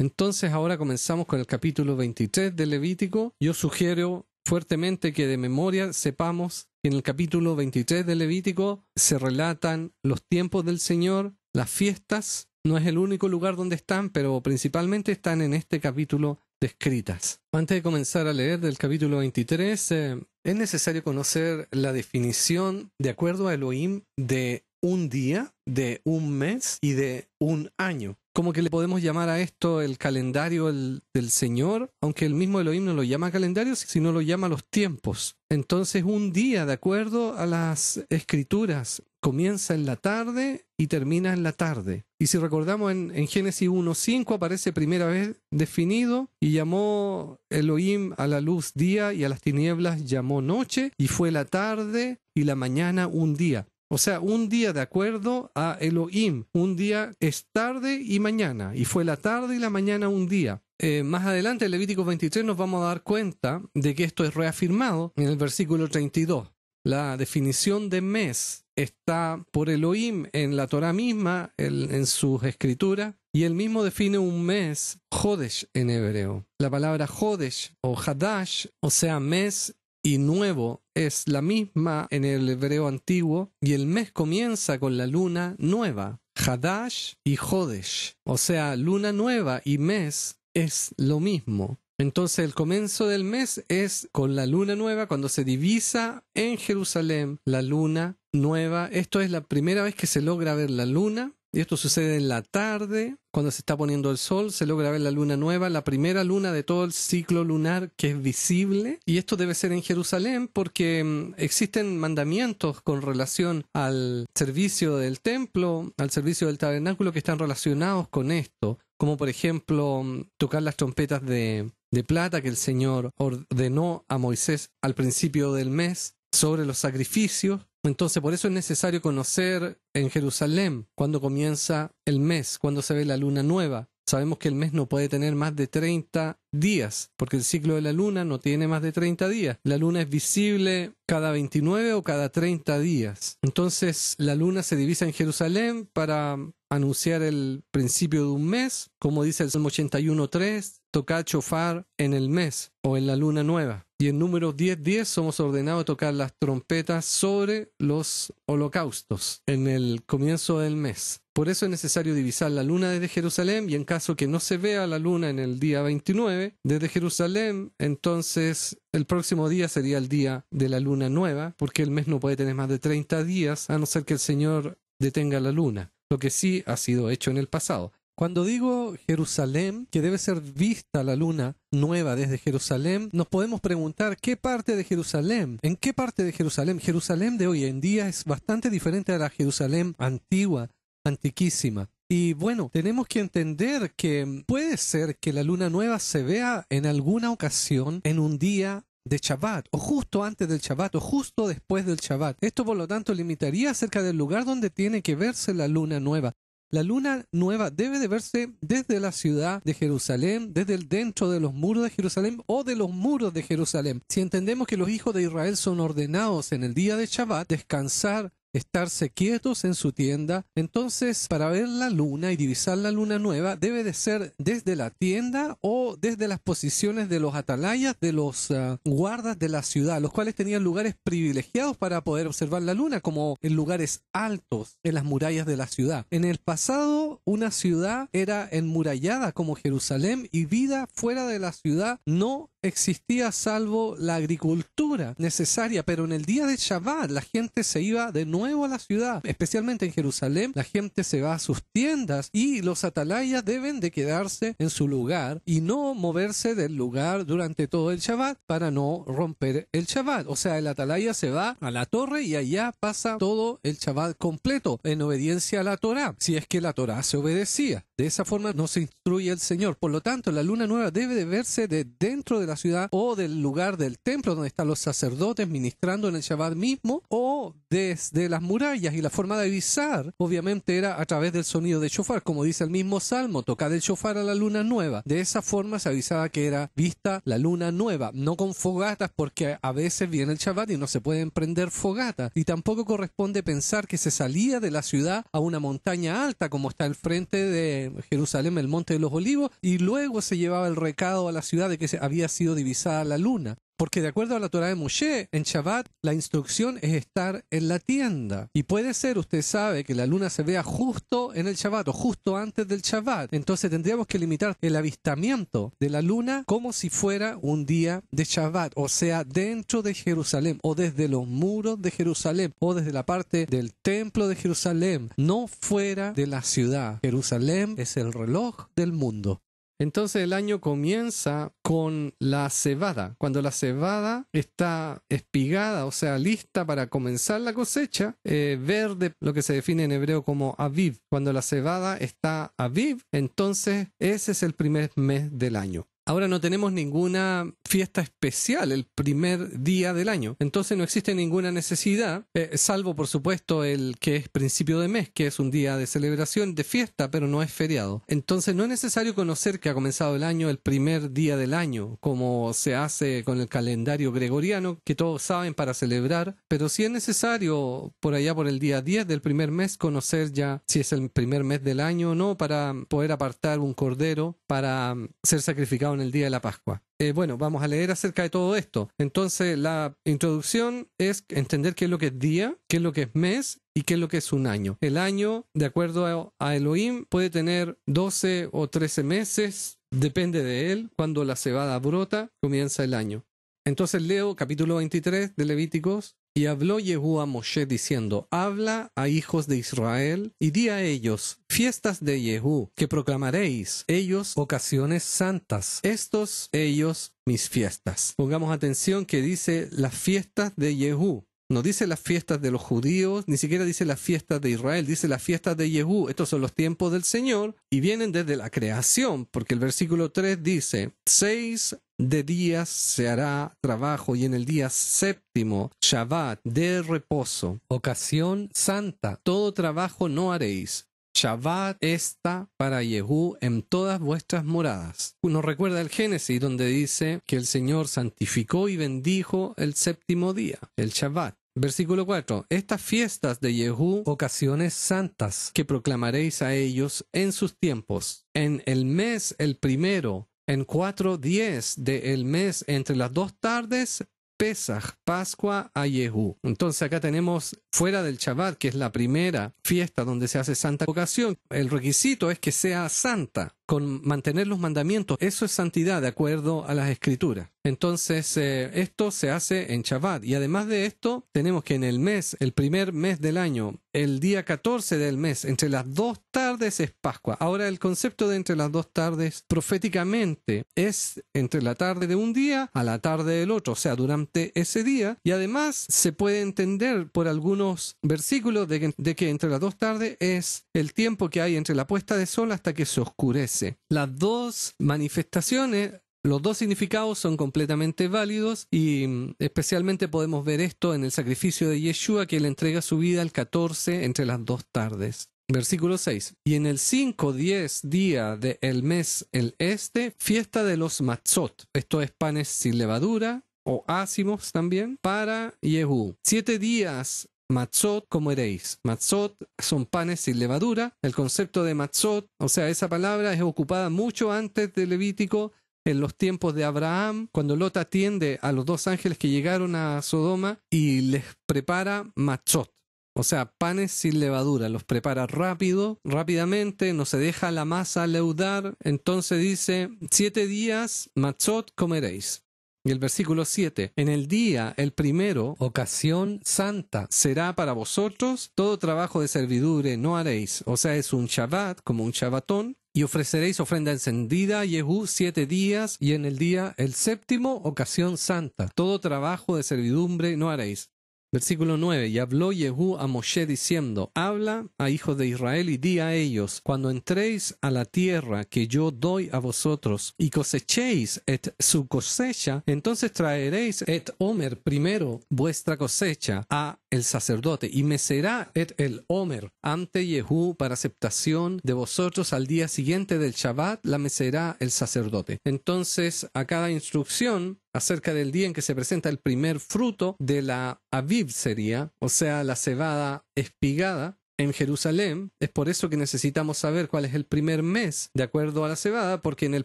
Entonces ahora comenzamos con el capítulo 23 de Levítico. Yo sugiero fuertemente que de memoria sepamos que en el capítulo 23 de Levítico se relatan los tiempos del Señor, las fiestas. No es el único lugar donde están, pero principalmente están en este capítulo descritas. Antes de comenzar a leer del capítulo 23, eh, es necesario conocer la definición de acuerdo a Elohim de un día, de un mes y de un año como que le podemos llamar a esto el calendario del Señor, aunque el mismo Elohim no lo llama calendario, sino lo llama los tiempos. Entonces un día, de acuerdo a las escrituras, comienza en la tarde y termina en la tarde. Y si recordamos en, en Génesis 1.5 aparece primera vez definido y llamó Elohim a la luz día y a las tinieblas llamó noche y fue la tarde y la mañana un día. O sea, un día de acuerdo a Elohim, un día es tarde y mañana, y fue la tarde y la mañana un día. Eh, más adelante, en Levítico 23, nos vamos a dar cuenta de que esto es reafirmado en el versículo 32. La definición de mes está por Elohim en la Torah misma, en sus escrituras, y él mismo define un mes, Jodesh en hebreo. La palabra Jodesh o Hadash, o sea, mes y nuevo es la misma en el hebreo antiguo y el mes comienza con la luna nueva, Hadash y Hodesh. O sea, luna nueva y mes es lo mismo. Entonces el comienzo del mes es con la luna nueva cuando se divisa en Jerusalén la luna nueva. Esto es la primera vez que se logra ver la luna y esto sucede en la tarde, cuando se está poniendo el sol, se logra ver la luna nueva, la primera luna de todo el ciclo lunar que es visible. Y esto debe ser en Jerusalén porque mm, existen mandamientos con relación al servicio del templo, al servicio del tabernáculo que están relacionados con esto, como por ejemplo mm, tocar las trompetas de, de plata que el Señor ordenó a Moisés al principio del mes sobre los sacrificios entonces, por eso es necesario conocer en Jerusalén cuando comienza el mes, cuando se ve la luna nueva. Sabemos que el mes no puede tener más de 30 días, porque el ciclo de la luna no tiene más de 30 días. La luna es visible cada 29 o cada 30 días. Entonces, la luna se divisa en Jerusalén para anunciar el principio de un mes, como dice el Salmo 81.3, tocar chofar en el mes o en la luna nueva. Y en número 10.10 10, somos ordenados a tocar las trompetas sobre los holocaustos en el comienzo del mes. Por eso es necesario divisar la luna desde Jerusalén y en caso que no se vea la luna en el día 29 desde Jerusalén, entonces el próximo día sería el día de la luna nueva, porque el mes no puede tener más de 30 días a no ser que el Señor detenga la luna, lo que sí ha sido hecho en el pasado. Cuando digo Jerusalén, que debe ser vista la luna nueva desde Jerusalén, nos podemos preguntar qué parte de Jerusalén, en qué parte de Jerusalén. Jerusalén de hoy en día es bastante diferente a la Jerusalén antigua, antiquísima. Y bueno, tenemos que entender que puede ser que la luna nueva se vea en alguna ocasión, en un día de Shabbat, o justo antes del Shabbat, o justo después del Shabbat. Esto, por lo tanto, limitaría acerca del lugar donde tiene que verse la luna nueva. La luna nueva debe de verse desde la ciudad de Jerusalén, desde el dentro de los muros de Jerusalén o de los muros de Jerusalén. Si entendemos que los hijos de Israel son ordenados en el día de Shabbat descansar estarse quietos en su tienda. Entonces, para ver la luna y divisar la luna nueva, debe de ser desde la tienda o desde las posiciones de los atalayas de los ah, guardas de la ciudad, los cuales tenían lugares privilegiados para poder observar la luna, como en lugares altos en las murallas de la ciudad. En el pasado, una ciudad era enmurallada como Jerusalén y vida fuera de la ciudad no existía salvo la agricultura necesaria, pero en el día de Shabbat la gente se iba de nuevo a la ciudad, especialmente en Jerusalén, la gente se va a sus tiendas y los atalayas deben de quedarse en su lugar y no moverse del lugar durante todo el Shabbat para no romper el Shabbat. O sea, el atalaya se va a la torre y allá pasa todo el Shabbat completo en obediencia a la Torah, si es que la Torah se obedecía. De esa forma no se instruye el Señor. Por lo tanto, la luna nueva debe de verse de dentro de la la ciudad o del lugar del templo donde están los sacerdotes ministrando en el Shabbat mismo o desde las murallas. Y la forma de avisar, obviamente, era a través del sonido de shofar, como dice el mismo Salmo, tocar el shofar a la luna nueva. De esa forma se avisaba que era vista la luna nueva, no con fogatas, porque a veces viene el Shabbat y no se puede emprender fogatas. Y tampoco corresponde pensar que se salía de la ciudad a una montaña alta, como está el frente de Jerusalén, el Monte de los Olivos, y luego se llevaba el recado a la ciudad de que se había sido sido divisada la luna. Porque de acuerdo a la Torah de Moshe, en Shabbat la instrucción es estar en la tienda. Y puede ser, usted sabe, que la luna se vea justo en el Shabbat o justo antes del Shabbat. Entonces tendríamos que limitar el avistamiento de la luna como si fuera un día de Shabbat, o sea, dentro de Jerusalén, o desde los muros de Jerusalén, o desde la parte del templo de Jerusalén, no fuera de la ciudad. Jerusalén es el reloj del mundo. Entonces el año comienza con la cebada. Cuando la cebada está espigada, o sea, lista para comenzar la cosecha, eh, verde, lo que se define en hebreo como aviv. Cuando la cebada está aviv, entonces ese es el primer mes del año. Ahora no tenemos ninguna fiesta especial el primer día del año, entonces no existe ninguna necesidad, eh, salvo por supuesto el que es principio de mes, que es un día de celebración, de fiesta, pero no es feriado. Entonces no es necesario conocer que ha comenzado el año el primer día del año, como se hace con el calendario gregoriano, que todos saben para celebrar, pero sí es necesario por allá por el día 10 del primer mes conocer ya si es el primer mes del año o no, para poder apartar un cordero, para ser sacrificado en el día de la Pascua. Eh, bueno, vamos a leer acerca de todo esto. Entonces, la introducción es entender qué es lo que es día, qué es lo que es mes y qué es lo que es un año. El año, de acuerdo a Elohim, puede tener 12 o 13 meses, depende de él. Cuando la cebada brota, comienza el año. Entonces leo capítulo 23 de Levíticos, y habló Yehú a Moshe diciendo, Habla a hijos de Israel y di a ellos, Fiestas de Yehú, que proclamaréis ellos ocasiones santas. Estos ellos mis fiestas. Pongamos atención que dice las fiestas de Yehú. No dice las fiestas de los judíos, ni siquiera dice las fiestas de Israel, dice las fiestas de Yehú. Estos son los tiempos del Señor y vienen desde la creación, porque el versículo 3 dice, seis de días se hará trabajo y en el día séptimo, Shabbat, de reposo, ocasión santa, todo trabajo no haréis. Shabbat está para Yehú en todas vuestras moradas. Uno recuerda el Génesis, donde dice que el Señor santificó y bendijo el séptimo día, el Shabbat. Versículo 4. Estas fiestas de Yehú, ocasiones santas, que proclamaréis a ellos en sus tiempos. En el mes el primero, en cuatro de del mes, entre las dos tardes, Pesaj, Pascua a Entonces acá tenemos fuera del Shabbat, que es la primera fiesta donde se hace santa vocación. El requisito es que sea santa con mantener los mandamientos. Eso es santidad de acuerdo a las escrituras. Entonces, eh, esto se hace en Shabbat. Y además de esto, tenemos que en el mes, el primer mes del año, el día 14 del mes, entre las dos tardes es Pascua. Ahora, el concepto de entre las dos tardes proféticamente es entre la tarde de un día a la tarde del otro, o sea, durante ese día. Y además, se puede entender por algunos versículos de que entre las dos tardes es el tiempo que hay entre la puesta de sol hasta que se oscurece las dos manifestaciones los dos significados son completamente válidos y mm, especialmente podemos ver esto en el sacrificio de Yeshua que le entrega su vida al 14 entre las dos tardes. Versículo 6. Y en el 5, 10 día del mes el este, fiesta de los matzot. Esto es panes sin levadura o ácimos también para Yehú. Siete días Matzot, como eréis? Matzot son panes sin levadura. El concepto de matzot, o sea, esa palabra es ocupada mucho antes de Levítico, en los tiempos de Abraham, cuando Lot atiende a los dos ángeles que llegaron a Sodoma y les prepara matzot. O sea, panes sin levadura, los prepara rápido, rápidamente, no se deja la masa leudar. Entonces dice, siete días matzot comeréis. Y el versículo 7, en el día, el primero, ocasión santa, será para vosotros, todo trabajo de servidumbre no haréis. O sea, es un Shabbat, como un Shabbatón, y ofreceréis ofrenda encendida a Yehú siete días, y en el día el séptimo, ocasión santa. Todo trabajo de servidumbre no haréis. Versículo 9. Y habló Jehú a Moshe diciendo, Habla a hijos de Israel y di a ellos, cuando entréis a la tierra que yo doy a vosotros y cosechéis su cosecha, entonces traeréis et homer primero vuestra cosecha a el sacerdote y me será et el homer ante Jehú para aceptación de vosotros al día siguiente del Shabbat la será el sacerdote. Entonces a cada instrucción acerca del día en que se presenta el primer fruto de la Aviv sería, o sea, la cebada espigada en Jerusalén. Es por eso que necesitamos saber cuál es el primer mes, de acuerdo a la cebada, porque en el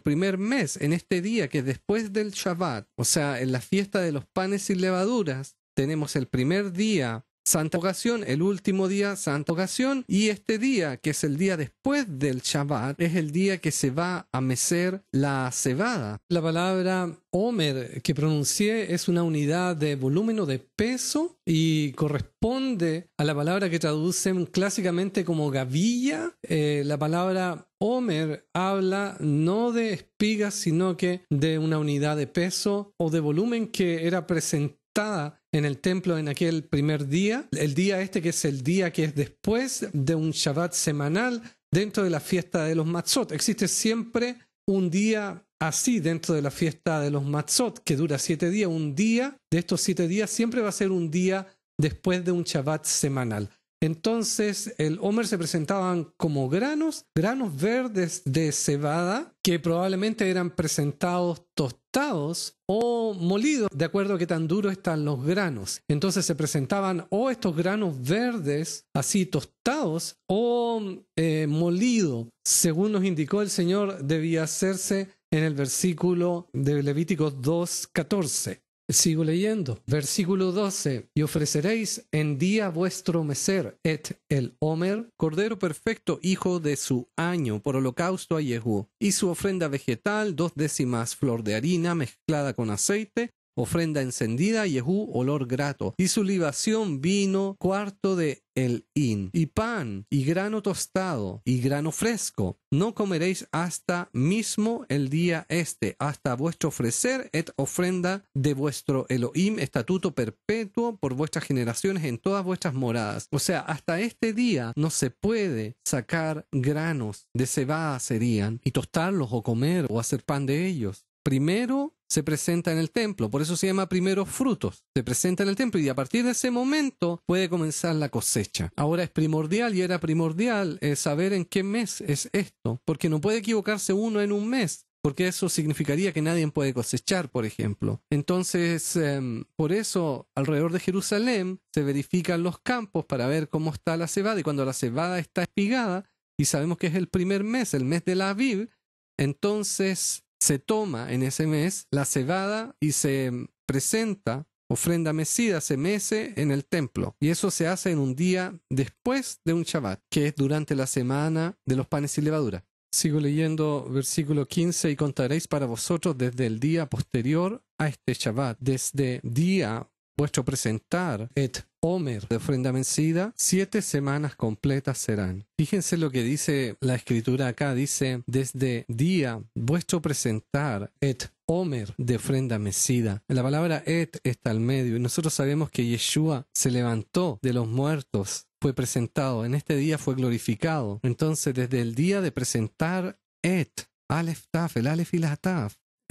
primer mes, en este día que es después del Shabbat, o sea, en la fiesta de los panes y levaduras, tenemos el primer día Santa ocasión, el último día Santa ocasión. y este día, que es el día después del Shabbat, es el día que se va a mecer la cebada. La palabra homer que pronuncié es una unidad de volumen o de peso y corresponde a la palabra que traducen clásicamente como gavilla. Eh, la palabra Homer habla no de espigas, sino que de una unidad de peso o de volumen que era presentada en el templo en aquel primer día, el día este que es el día que es después de un Shabbat semanal dentro de la fiesta de los Matzot. Existe siempre un día así dentro de la fiesta de los Matzot, que dura siete días. Un día de estos siete días siempre va a ser un día después de un Shabbat semanal. Entonces el Homer se presentaban como granos, granos verdes de cebada, que probablemente eran presentados tostados o molidos, de acuerdo a qué tan duros están los granos. Entonces se presentaban o estos granos verdes, así tostados, o molidos eh, molido, según nos indicó el Señor, debía hacerse en el versículo de Levíticos 2.14. Sigo leyendo. Versículo 12. Y ofreceréis en día vuestro meser, et el Homer, cordero perfecto, hijo de su año, por holocausto a Yehú. Y su ofrenda vegetal, dos décimas flor de harina mezclada con aceite, ofrenda encendida, y Yehú, olor grato, y su libación vino cuarto de el in. y pan, y grano tostado, y grano fresco. No comeréis hasta mismo el día este, hasta vuestro ofrecer et ofrenda de vuestro Elohim, estatuto perpetuo por vuestras generaciones en todas vuestras moradas. O sea, hasta este día no se puede sacar granos de cebada serían, y tostarlos o comer o hacer pan de ellos. Primero se presenta en el templo. Por eso se llama primeros frutos. Se presenta en el templo y a partir de ese momento puede comenzar la cosecha. Ahora es primordial y era primordial eh, saber en qué mes es esto, porque no puede equivocarse uno en un mes. Porque eso significaría que nadie puede cosechar, por ejemplo. Entonces, em, por eso alrededor de Jerusalén se verifican los campos para ver cómo está la cebada. Y cuando la cebada está espigada, y sabemos que es el primer mes, el mes de la Aviv, entonces se toma en ese mes la cebada y se presenta ofrenda mecida, se mece en el templo. Y eso se hace en un día después de un Shabbat, que es durante la semana de los panes y levadura. Sigo leyendo versículo 15 y contaréis para vosotros desde el día posterior a este Shabbat, desde día vuestro presentar et Omer de ofrenda vencida, siete semanas completas serán. Fíjense lo que dice la escritura acá, dice, desde día vuestro presentar et Omer de ofrenda mesida. La palabra et está al medio y nosotros sabemos que Yeshua se levantó de los muertos, fue presentado, en este día fue glorificado. Entonces, desde el día de presentar et, Aleph Taf, el Aleph y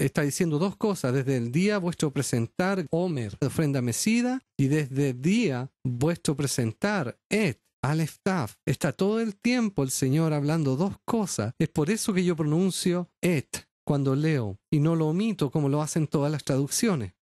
está diciendo dos cosas, desde el día vuestro presentar Homer, ofrenda mesida, y desde el día vuestro presentar Et, staff Está todo el tiempo el Señor hablando dos cosas. Es por eso que yo pronuncio Et cuando leo y no lo omito como lo hacen todas las traducciones.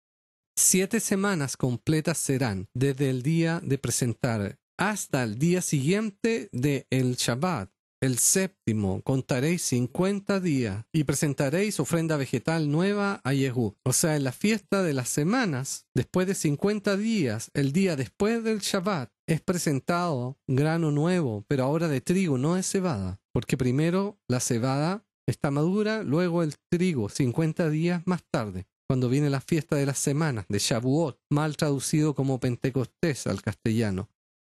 Siete semanas completas serán desde el día de presentar hasta el día siguiente de el Shabbat, el séptimo contaréis cincuenta días y presentaréis ofrenda vegetal nueva a Yehú. O sea, en la fiesta de las semanas, después de cincuenta días, el día después del Shabbat, es presentado grano nuevo, pero ahora de trigo, no de cebada. Porque primero la cebada está madura, luego el trigo, cincuenta días más tarde cuando viene la fiesta de las semanas de Shavuot, mal traducido como Pentecostés al castellano.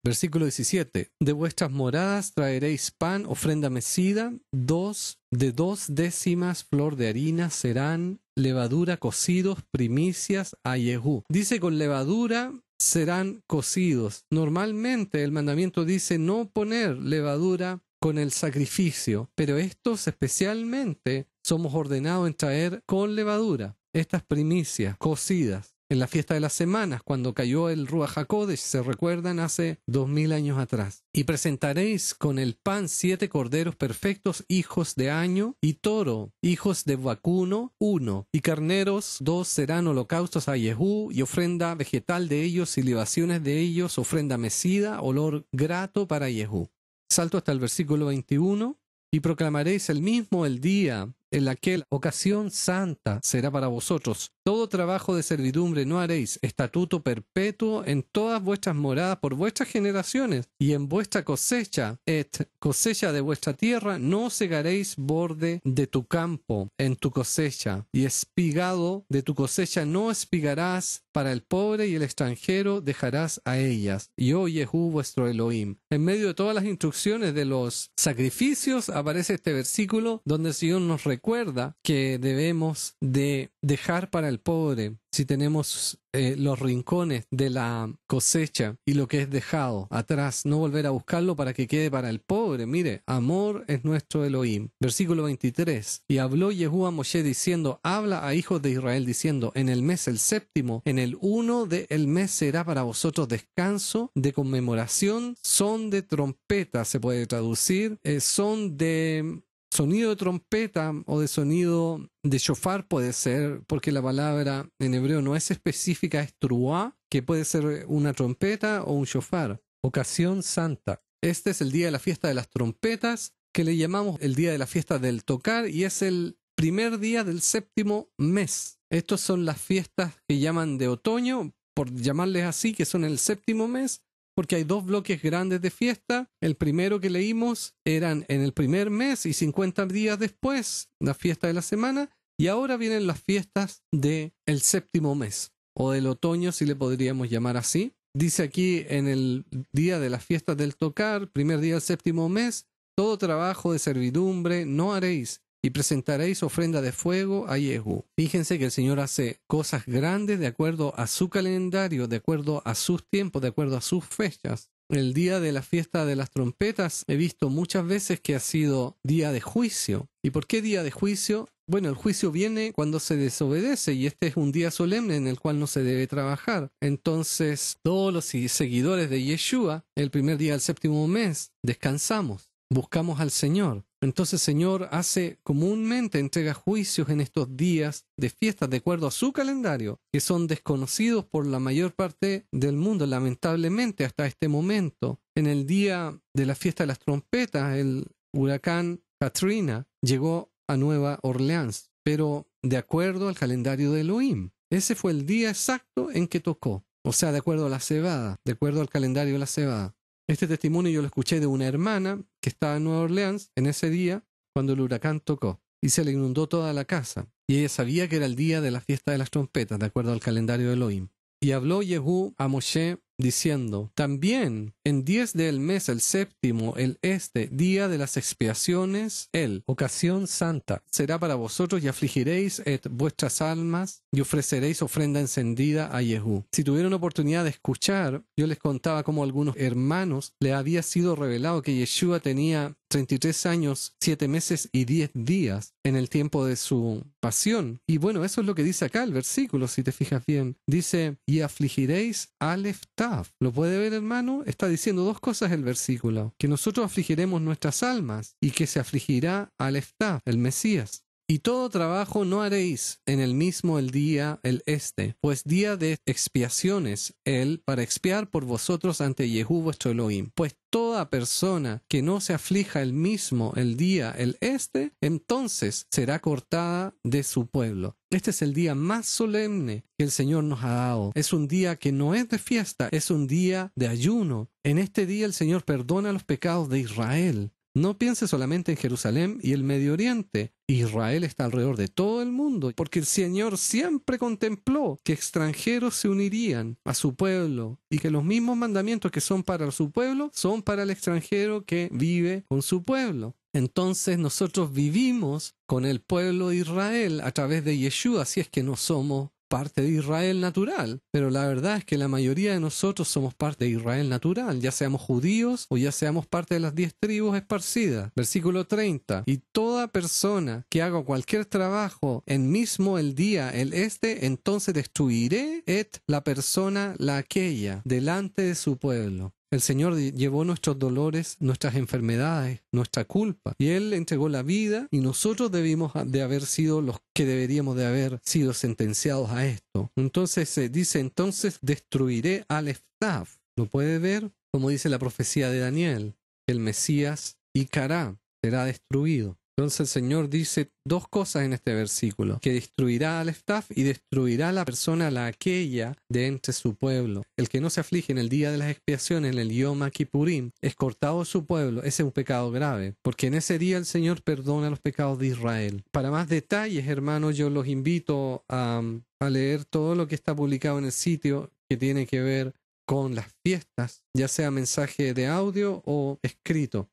Versículo 17. De vuestras moradas traeréis pan, ofrenda mecida, dos de dos décimas flor de harina serán levadura cocidos, primicias a Yehú. Dice con levadura serán cocidos. Normalmente el mandamiento dice no poner levadura con el sacrificio, pero estos especialmente somos ordenados en traer con levadura estas primicias cocidas en la fiesta de las semanas, cuando cayó el Ruach HaKodesh, se recuerdan hace dos mil años atrás. Y presentaréis con el pan siete corderos perfectos, hijos de año, y toro, hijos de vacuno, uno, y carneros, dos serán holocaustos a Yehú, y ofrenda vegetal de ellos, y libaciones de ellos, ofrenda mecida, olor grato para Yehú. Salto hasta el versículo 21. Y proclamaréis el mismo el día en aquel ocasión santa será para vosotros. Todo trabajo de servidumbre no haréis, estatuto perpetuo en todas vuestras moradas por vuestras generaciones, y en vuestra cosecha, et cosecha de vuestra tierra, no segaréis borde de tu campo en tu cosecha, y espigado de tu cosecha no espigarás, para el pobre y el extranjero dejarás a ellas. Y oh Yehú vuestro Elohim. En medio de todas las instrucciones de los sacrificios aparece este versículo donde el Señor nos recuerda recuerda que debemos de dejar para el pobre si tenemos eh, los rincones de la cosecha y lo que es dejado atrás, no volver a buscarlo para que quede para el pobre. Mire, amor es nuestro Elohim. Versículo 23. Y habló Yehú a Moshe diciendo, habla a hijos de Israel diciendo, en el mes el séptimo, en el uno del mes será para vosotros descanso de conmemoración, son de trompeta, se puede traducir, eh, son de sonido de trompeta o de sonido de shofar puede ser, porque la palabra en hebreo no es específica, es truá, que puede ser una trompeta o un shofar. Ocasión santa. Este es el día de la fiesta de las trompetas, que le llamamos el día de la fiesta del tocar, y es el primer día del séptimo mes. Estas son las fiestas que llaman de otoño, por llamarles así, que son el séptimo mes, porque hay dos bloques grandes de fiesta. El primero que leímos eran en el primer mes y 50 días después, la fiesta de la semana, y ahora vienen las fiestas del el séptimo mes, o del otoño, si le podríamos llamar así. Dice aquí en el día de las fiestas del tocar, primer día del séptimo mes, todo trabajo de servidumbre no haréis, y presentaréis ofrenda de fuego a Yehu. Fíjense que el Señor hace cosas grandes de acuerdo a su calendario, de acuerdo a sus tiempos, de acuerdo a sus fechas. El día de la fiesta de las trompetas he visto muchas veces que ha sido día de juicio. ¿Y por qué día de juicio? Bueno, el juicio viene cuando se desobedece y este es un día solemne en el cual no se debe trabajar. Entonces, todos los seguidores de Yeshua, el primer día del séptimo mes, descansamos, buscamos al Señor. Entonces, Señor hace comúnmente entrega juicios en estos días de fiestas de acuerdo a su calendario, que son desconocidos por la mayor parte del mundo, lamentablemente, hasta este momento. En el día de la fiesta de las trompetas, el huracán Katrina llegó a Nueva Orleans, pero de acuerdo al calendario de Elohim. Ese fue el día exacto en que tocó, o sea, de acuerdo a la cebada, de acuerdo al calendario de la cebada. Este testimonio yo lo escuché de una hermana que estaba en Nueva Orleans en ese día cuando el huracán tocó y se le inundó toda la casa. Y ella sabía que era el día de la fiesta de las trompetas, de acuerdo al calendario de Elohim. Y habló Yehú a Moshe diciendo, también en diez del mes el séptimo, el este, día de las expiaciones, el, ocasión santa, será para vosotros y afligiréis et vuestras almas y ofreceréis ofrenda encendida a Yehú. Si tuvieron oportunidad de escuchar, yo les contaba cómo algunos hermanos le había sido revelado que Yeshua tenía 33 años, siete meses y 10 días en el tiempo de su pasión. Y bueno, eso es lo que dice acá el versículo, si te fijas bien. Dice, y afligiréis al Eftaf. ¿Lo puede ver, hermano? Está diciendo dos cosas el versículo. Que nosotros afligiremos nuestras almas y que se afligirá al Eftaf, el Mesías. Y todo trabajo no haréis en el mismo el día el este, pues día de expiaciones él para expiar por vosotros ante Yehú vuestro Elohim. Pues toda persona que no se aflija el mismo el día el este, entonces será cortada de su pueblo. Este es el día más solemne que el Señor nos ha dado. Es un día que no es de fiesta, es un día de ayuno. En este día el Señor perdona los pecados de Israel. No piense solamente en Jerusalén y el Medio Oriente. Israel está alrededor de todo el mundo, porque el Señor siempre contempló que extranjeros se unirían a su pueblo y que los mismos mandamientos que son para su pueblo son para el extranjero que vive con su pueblo. Entonces nosotros vivimos con el pueblo de Israel a través de Yeshua, así es que no somos parte de Israel natural, pero la verdad es que la mayoría de nosotros somos parte de Israel natural, ya seamos judíos o ya seamos parte de las diez tribus esparcidas. Versículo 30, y toda persona que haga cualquier trabajo en mismo el día el este, entonces destruiré et la persona la aquella delante de su pueblo. El Señor llevó nuestros dolores, nuestras enfermedades, nuestra culpa. Y Él entregó la vida y nosotros debimos de haber sido los que deberíamos de haber sido sentenciados a esto. Entonces se eh, dice, entonces destruiré al staff. ¿Lo puede ver? Como dice la profecía de Daniel, el Mesías y Cará será destruido. Entonces el Señor dice dos cosas en este versículo, que destruirá al staff y destruirá a la persona, la aquella de entre su pueblo. El que no se aflige en el día de las expiaciones, en el Yom Kipurim, es cortado de su pueblo, ese es un pecado grave, porque en ese día el Señor perdona los pecados de Israel. Para más detalles, hermanos, yo los invito a leer todo lo que está publicado en el sitio que tiene que ver con las fiestas, ya sea mensaje de audio o escrito.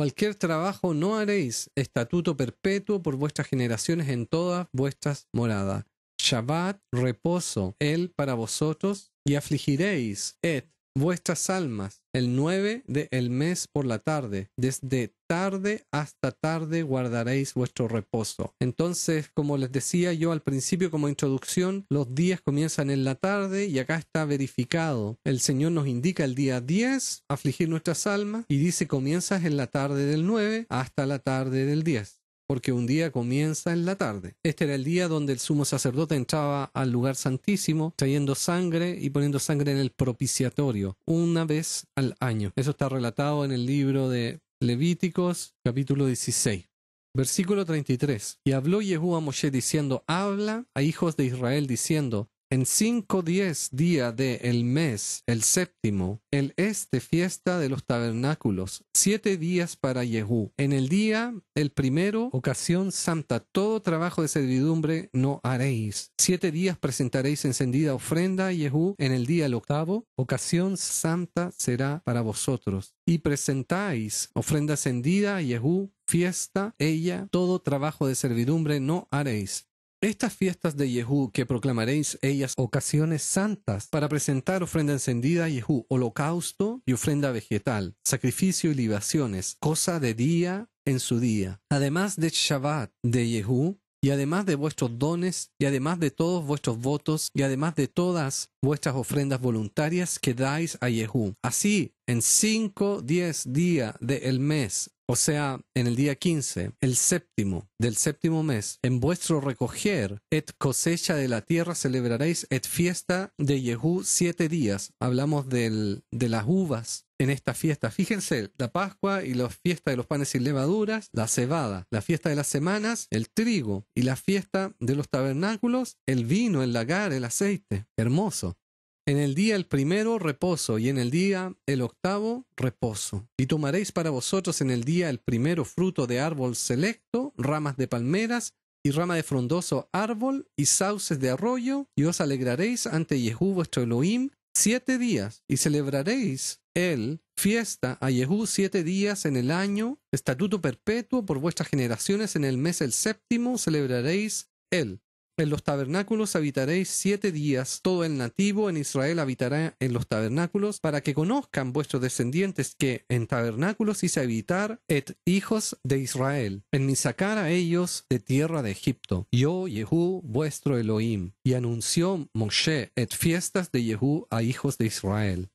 Cualquier trabajo no haréis, estatuto perpetuo por vuestras generaciones en todas vuestras moradas. Shabbat, reposo, él para vosotros, y afligiréis, et, vuestras almas, el nueve de el mes por la tarde, desde tarde hasta tarde guardaréis vuestro reposo. Entonces, como les decía yo al principio como introducción, los días comienzan en la tarde y acá está verificado. El Señor nos indica el día 10, afligir nuestras almas, y dice comienzas en la tarde del 9 hasta la tarde del 10 porque un día comienza en la tarde. Este era el día donde el sumo sacerdote entraba al lugar santísimo trayendo sangre y poniendo sangre en el propiciatorio una vez al año. Eso está relatado en el libro de Levíticos capítulo 16. Versículo 33. Y habló Yehú a Moshe diciendo, habla a hijos de Israel diciendo, en cinco diez día de el mes, el séptimo, el este fiesta de los tabernáculos, siete días para Yehú. En el día, el primero, ocasión santa, todo trabajo de servidumbre no haréis. Siete días presentaréis encendida ofrenda a Yehú. En el día, el octavo, ocasión santa será para vosotros. Y presentáis ofrenda encendida a Yehú fiesta, ella, todo trabajo de servidumbre no haréis. Estas fiestas de Yehú que proclamaréis ellas ocasiones santas para presentar ofrenda encendida a Yehú, holocausto y ofrenda vegetal, sacrificio y libaciones, cosa de día en su día. Además de Shabbat de Yehú, y además de vuestros dones, y además de todos vuestros votos, y además de todas vuestras ofrendas voluntarias que dais a Yehú. Así, en cinco, diez días del mes, o sea, en el día quince, el séptimo del séptimo mes, en vuestro recoger, et cosecha de la tierra celebraréis et fiesta de Yehú siete días. Hablamos del, de las uvas en esta fiesta. Fíjense, la Pascua y la fiesta de los panes y levaduras, la cebada, la fiesta de las semanas, el trigo y la fiesta de los tabernáculos, el vino, el lagar, el aceite. Hermoso. En el día el primero reposo y en el día el octavo reposo. Y tomaréis para vosotros en el día el primero fruto de árbol selecto, ramas de palmeras, y rama de frondoso árbol y sauces de arroyo, y os alegraréis ante Yehú vuestro Elohim siete días, y celebraréis el fiesta a Yehú siete días en el año, estatuto perpetuo por vuestras generaciones en el mes el séptimo celebraréis él. En los tabernáculos habitaréis siete días, todo el nativo en Israel habitará en los tabernáculos, para que conozcan vuestros descendientes que en tabernáculos hice habitar et hijos de Israel, en mi sacar a ellos de tierra de Egipto. Yo, Yehú, vuestro Elohim. Y anunció Moshe et fiestas de Yehú a hijos de Israel.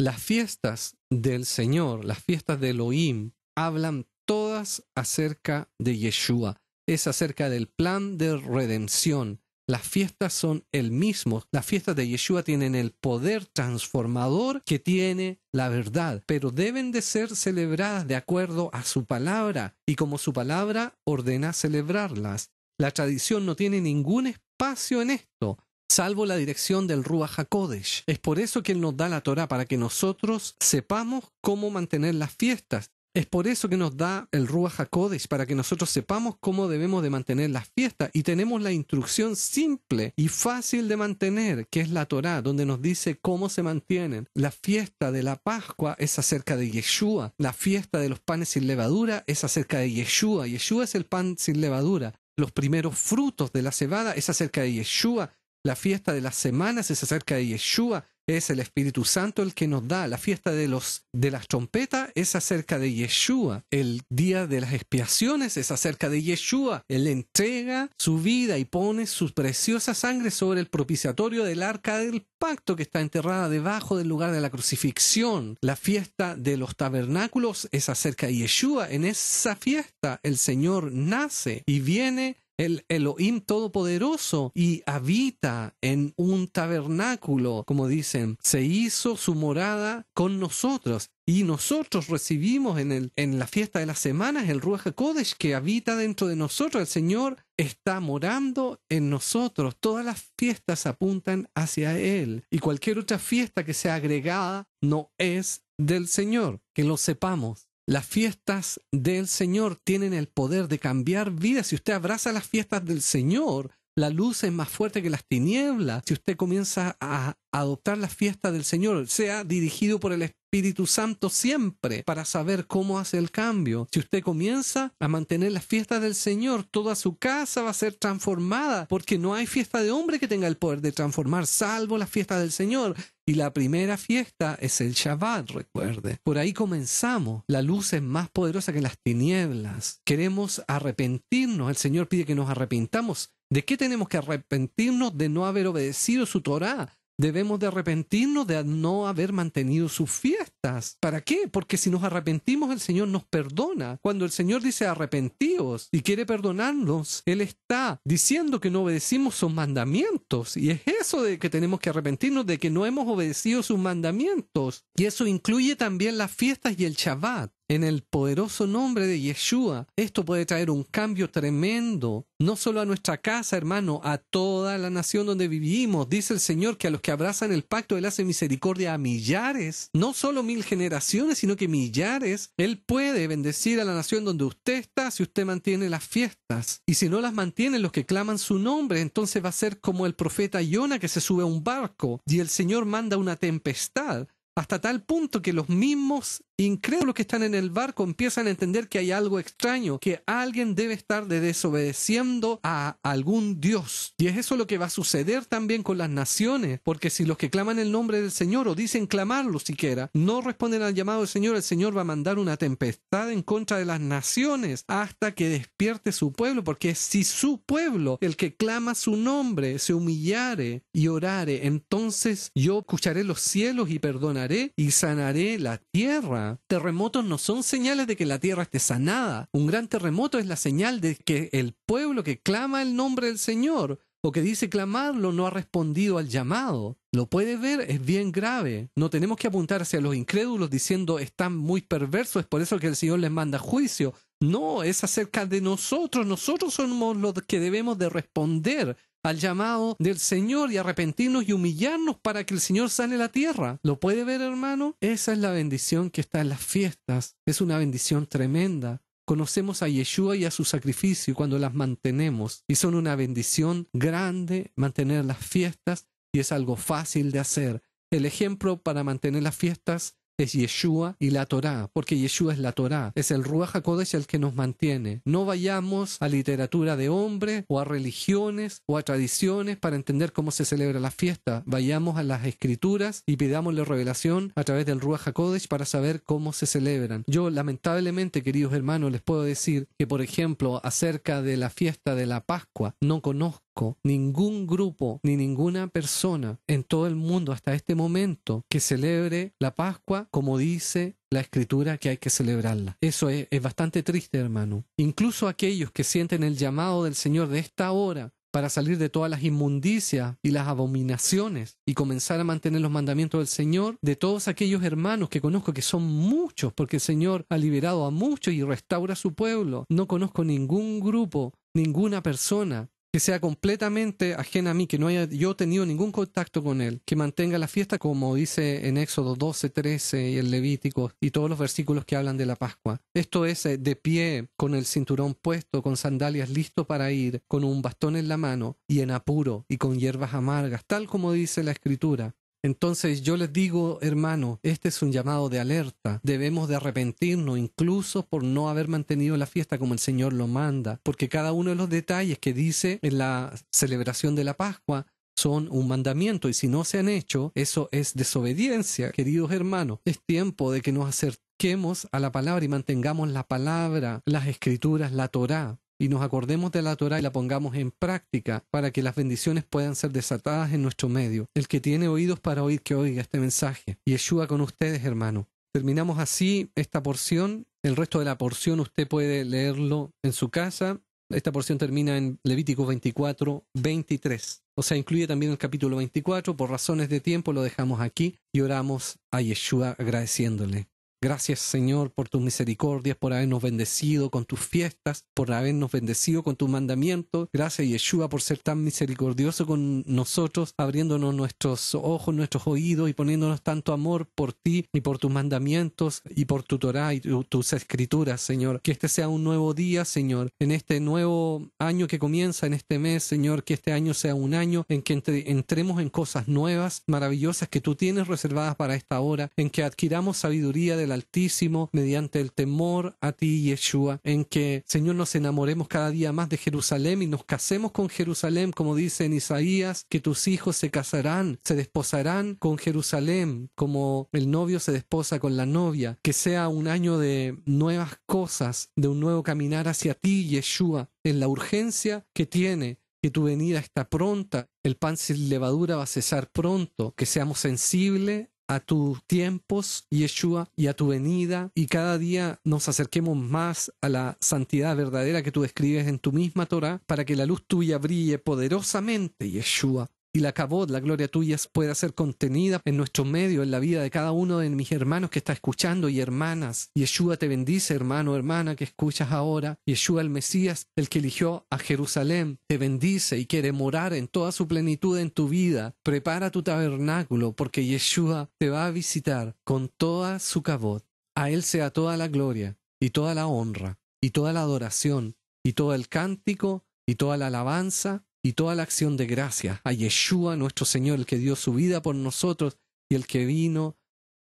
Las fiestas del Señor, las fiestas de Elohim, hablan todas acerca de Yeshua. Es acerca del plan de redención. Las fiestas son el mismo. Las fiestas de Yeshua tienen el poder transformador que tiene la verdad, pero deben de ser celebradas de acuerdo a su palabra y como su palabra ordena celebrarlas. La tradición no tiene ningún espacio en esto salvo la dirección del Ruach HaKodesh. Es por eso que Él nos da la Torah, para que nosotros sepamos cómo mantener las fiestas. Es por eso que nos da el Ruach HaKodesh, para que nosotros sepamos cómo debemos de mantener las fiestas. Y tenemos la instrucción simple y fácil de mantener, que es la Torah, donde nos dice cómo se mantienen. La fiesta de la Pascua es acerca de Yeshua. La fiesta de los panes sin levadura es acerca de Yeshua. Yeshua es el pan sin levadura. Los primeros frutos de la cebada es acerca de Yeshua. La fiesta de las semanas es acerca de Yeshua, es el Espíritu Santo el que nos da. La fiesta de, los, de las trompetas es acerca de Yeshua. El día de las expiaciones es acerca de Yeshua. Él entrega su vida y pone su preciosa sangre sobre el propiciatorio del arca del pacto que está enterrada debajo del lugar de la crucifixión. La fiesta de los tabernáculos es acerca de Yeshua. En esa fiesta el Señor nace y viene el Elohim Todopoderoso y habita en un tabernáculo, como dicen, se hizo su morada con nosotros. Y nosotros recibimos en, el, en la fiesta de las semanas el Ruach HaKodesh que habita dentro de nosotros. El Señor está morando en nosotros. Todas las fiestas apuntan hacia Él. Y cualquier otra fiesta que sea agregada no es del Señor. Que lo sepamos. Las fiestas del Señor tienen el poder de cambiar vidas. Si usted abraza las fiestas del Señor, la luz es más fuerte que las tinieblas si usted comienza a adoptar las fiestas del Señor, sea dirigido por el Espíritu Santo siempre para saber cómo hace el cambio. Si usted comienza a mantener las fiestas del Señor, toda su casa va a ser transformada, porque no hay fiesta de hombre que tenga el poder de transformar, salvo las fiestas del Señor. Y la primera fiesta es el Shabbat, recuerde. Por ahí comenzamos. La luz es más poderosa que las tinieblas. Queremos arrepentirnos. El Señor pide que nos arrepintamos ¿De qué tenemos que arrepentirnos de no haber obedecido su Torá? Debemos de arrepentirnos de no haber mantenido sus fiestas. ¿Para qué? Porque si nos arrepentimos, el Señor nos perdona. Cuando el Señor dice arrepentíos y quiere perdonarnos, Él está diciendo que no obedecimos sus mandamientos. Y es eso de que tenemos que arrepentirnos de que no hemos obedecido sus mandamientos. Y eso incluye también las fiestas y el Shabbat en el poderoso nombre de Yeshua. Esto puede traer un cambio tremendo, no solo a nuestra casa, hermano, a toda la nación donde vivimos. Dice el Señor que a los que abrazan el pacto, Él hace misericordia a millares, no solo mil generaciones, sino que millares. Él puede bendecir a la nación donde usted está si usted mantiene las fiestas. Y si no las mantienen los que claman su nombre, entonces va a ser como el profeta Iona que se sube a un barco y el Señor manda una tempestad hasta tal punto que los mismos los que están en el barco empiezan a entender que hay algo extraño, que alguien debe estar desobedeciendo a algún Dios. Y es eso lo que va a suceder también con las naciones, porque si los que claman el nombre del Señor o dicen clamarlo siquiera, no responden al llamado del Señor, el Señor va a mandar una tempestad en contra de las naciones hasta que despierte su pueblo, porque si su pueblo, el que clama su nombre, se humillare y orare, entonces yo escucharé los cielos y perdonaré y sanaré la tierra terremotos no son señales de que la tierra esté sanada. Un gran terremoto es la señal de que el pueblo que clama el nombre del Señor o que dice clamarlo no ha respondido al llamado. Lo puede ver, es bien grave. No tenemos que apuntar hacia los incrédulos diciendo están muy perversos, es por eso que el Señor les manda juicio. No, es acerca de nosotros, nosotros somos los que debemos de responder al llamado del Señor y arrepentirnos y humillarnos para que el Señor sane la tierra. ¿Lo puede ver, hermano? Esa es la bendición que está en las fiestas. Es una bendición tremenda. Conocemos a Yeshua y a su sacrificio cuando las mantenemos y son una bendición grande mantener las fiestas y es algo fácil de hacer. El ejemplo para mantener las fiestas es Yeshua y la Torá, porque Yeshua es la Torá, es el Ruach HaKodesh el que nos mantiene. No vayamos a literatura de hombre o a religiones o a tradiciones para entender cómo se celebra la fiesta. Vayamos a las escrituras y pidámosle revelación a través del Ruach HaKodesh para saber cómo se celebran. Yo lamentablemente, queridos hermanos, les puedo decir que, por ejemplo, acerca de la fiesta de la Pascua, no conozco ningún grupo ni ninguna persona en todo el mundo hasta este momento que celebre la Pascua como dice la escritura que hay que celebrarla. Eso es, es bastante triste, hermano. Incluso aquellos que sienten el llamado del Señor de esta hora para salir de todas las inmundicias y las abominaciones y comenzar a mantener los mandamientos del Señor, de todos aquellos hermanos que conozco que son muchos, porque el Señor ha liberado a muchos y restaura su pueblo. No conozco ningún grupo, ninguna persona que sea completamente ajena a mí, que no haya yo tenido ningún contacto con él, que mantenga la fiesta como dice en Éxodo 12, 13 y el Levítico y todos los versículos que hablan de la Pascua. Esto es eh, de pie, con el cinturón puesto, con sandalias listo para ir, con un bastón en la mano y en apuro y con hierbas amargas, tal como dice la Escritura. Entonces yo les digo, hermano, este es un llamado de alerta. Debemos de arrepentirnos incluso por no haber mantenido la fiesta como el Señor lo manda, porque cada uno de los detalles que dice en la celebración de la Pascua son un mandamiento y si no se han hecho, eso es desobediencia, queridos hermanos. Es tiempo de que nos acerquemos a la palabra y mantengamos la palabra, las escrituras, la Torá y nos acordemos de la Torah y la pongamos en práctica para que las bendiciones puedan ser desatadas en nuestro medio. El que tiene oídos para oír que oiga este mensaje. Yeshua con ustedes, hermano. Terminamos así esta porción. El resto de la porción usted puede leerlo en su casa. Esta porción termina en Levítico 24, 23. O sea, incluye también el capítulo 24. Por razones de tiempo lo dejamos aquí y oramos a Yeshua agradeciéndole. Gracias Señor por tus misericordias, por habernos bendecido con tus fiestas, por habernos bendecido con tus mandamientos. Gracias Yeshua por ser tan misericordioso con nosotros, abriéndonos nuestros ojos, nuestros oídos y poniéndonos tanto amor por ti y por tus mandamientos y por tu Torah y tus escrituras, Señor. Que este sea un nuevo día, Señor, en este nuevo año que comienza, en este mes, Señor, que este año sea un año en que entremos en cosas nuevas, maravillosas que tú tienes reservadas para esta hora, en que adquiramos sabiduría de Altísimo, mediante el temor a ti, Yeshua, en que, Señor, nos enamoremos cada día más de Jerusalén y nos casemos con Jerusalén, como dice en Isaías, que tus hijos se casarán, se desposarán con Jerusalén, como el novio se desposa con la novia, que sea un año de nuevas cosas, de un nuevo caminar hacia ti, Yeshua, en la urgencia que tiene que tu venida está pronta, el pan sin levadura va a cesar pronto, que seamos sensibles a tus tiempos, Yeshua, y a tu venida, y cada día nos acerquemos más a la santidad verdadera que tú describes en tu misma Torah, para que la luz tuya brille poderosamente, Yeshua, y la cabot, la gloria tuya, pueda ser contenida en nuestro medio, en la vida de cada uno de mis hermanos que está escuchando y hermanas. Yeshua te bendice, hermano, hermana, que escuchas ahora. Yeshua el Mesías, el que eligió a Jerusalén, te bendice y quiere morar en toda su plenitud en tu vida. Prepara tu tabernáculo, porque Yeshua te va a visitar con toda su cabot. A Él sea toda la gloria y toda la honra y toda la adoración y todo el cántico y toda la alabanza y toda la acción de gracia a Yeshua nuestro Señor, el que dio su vida por nosotros y el que vino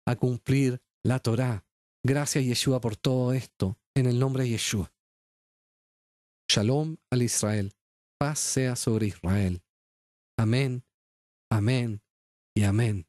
a cumplir la Torá. Gracias Yeshua por todo esto, en el nombre de Yeshua. Shalom al Israel. Paz sea sobre Israel. Amén, amén y amén.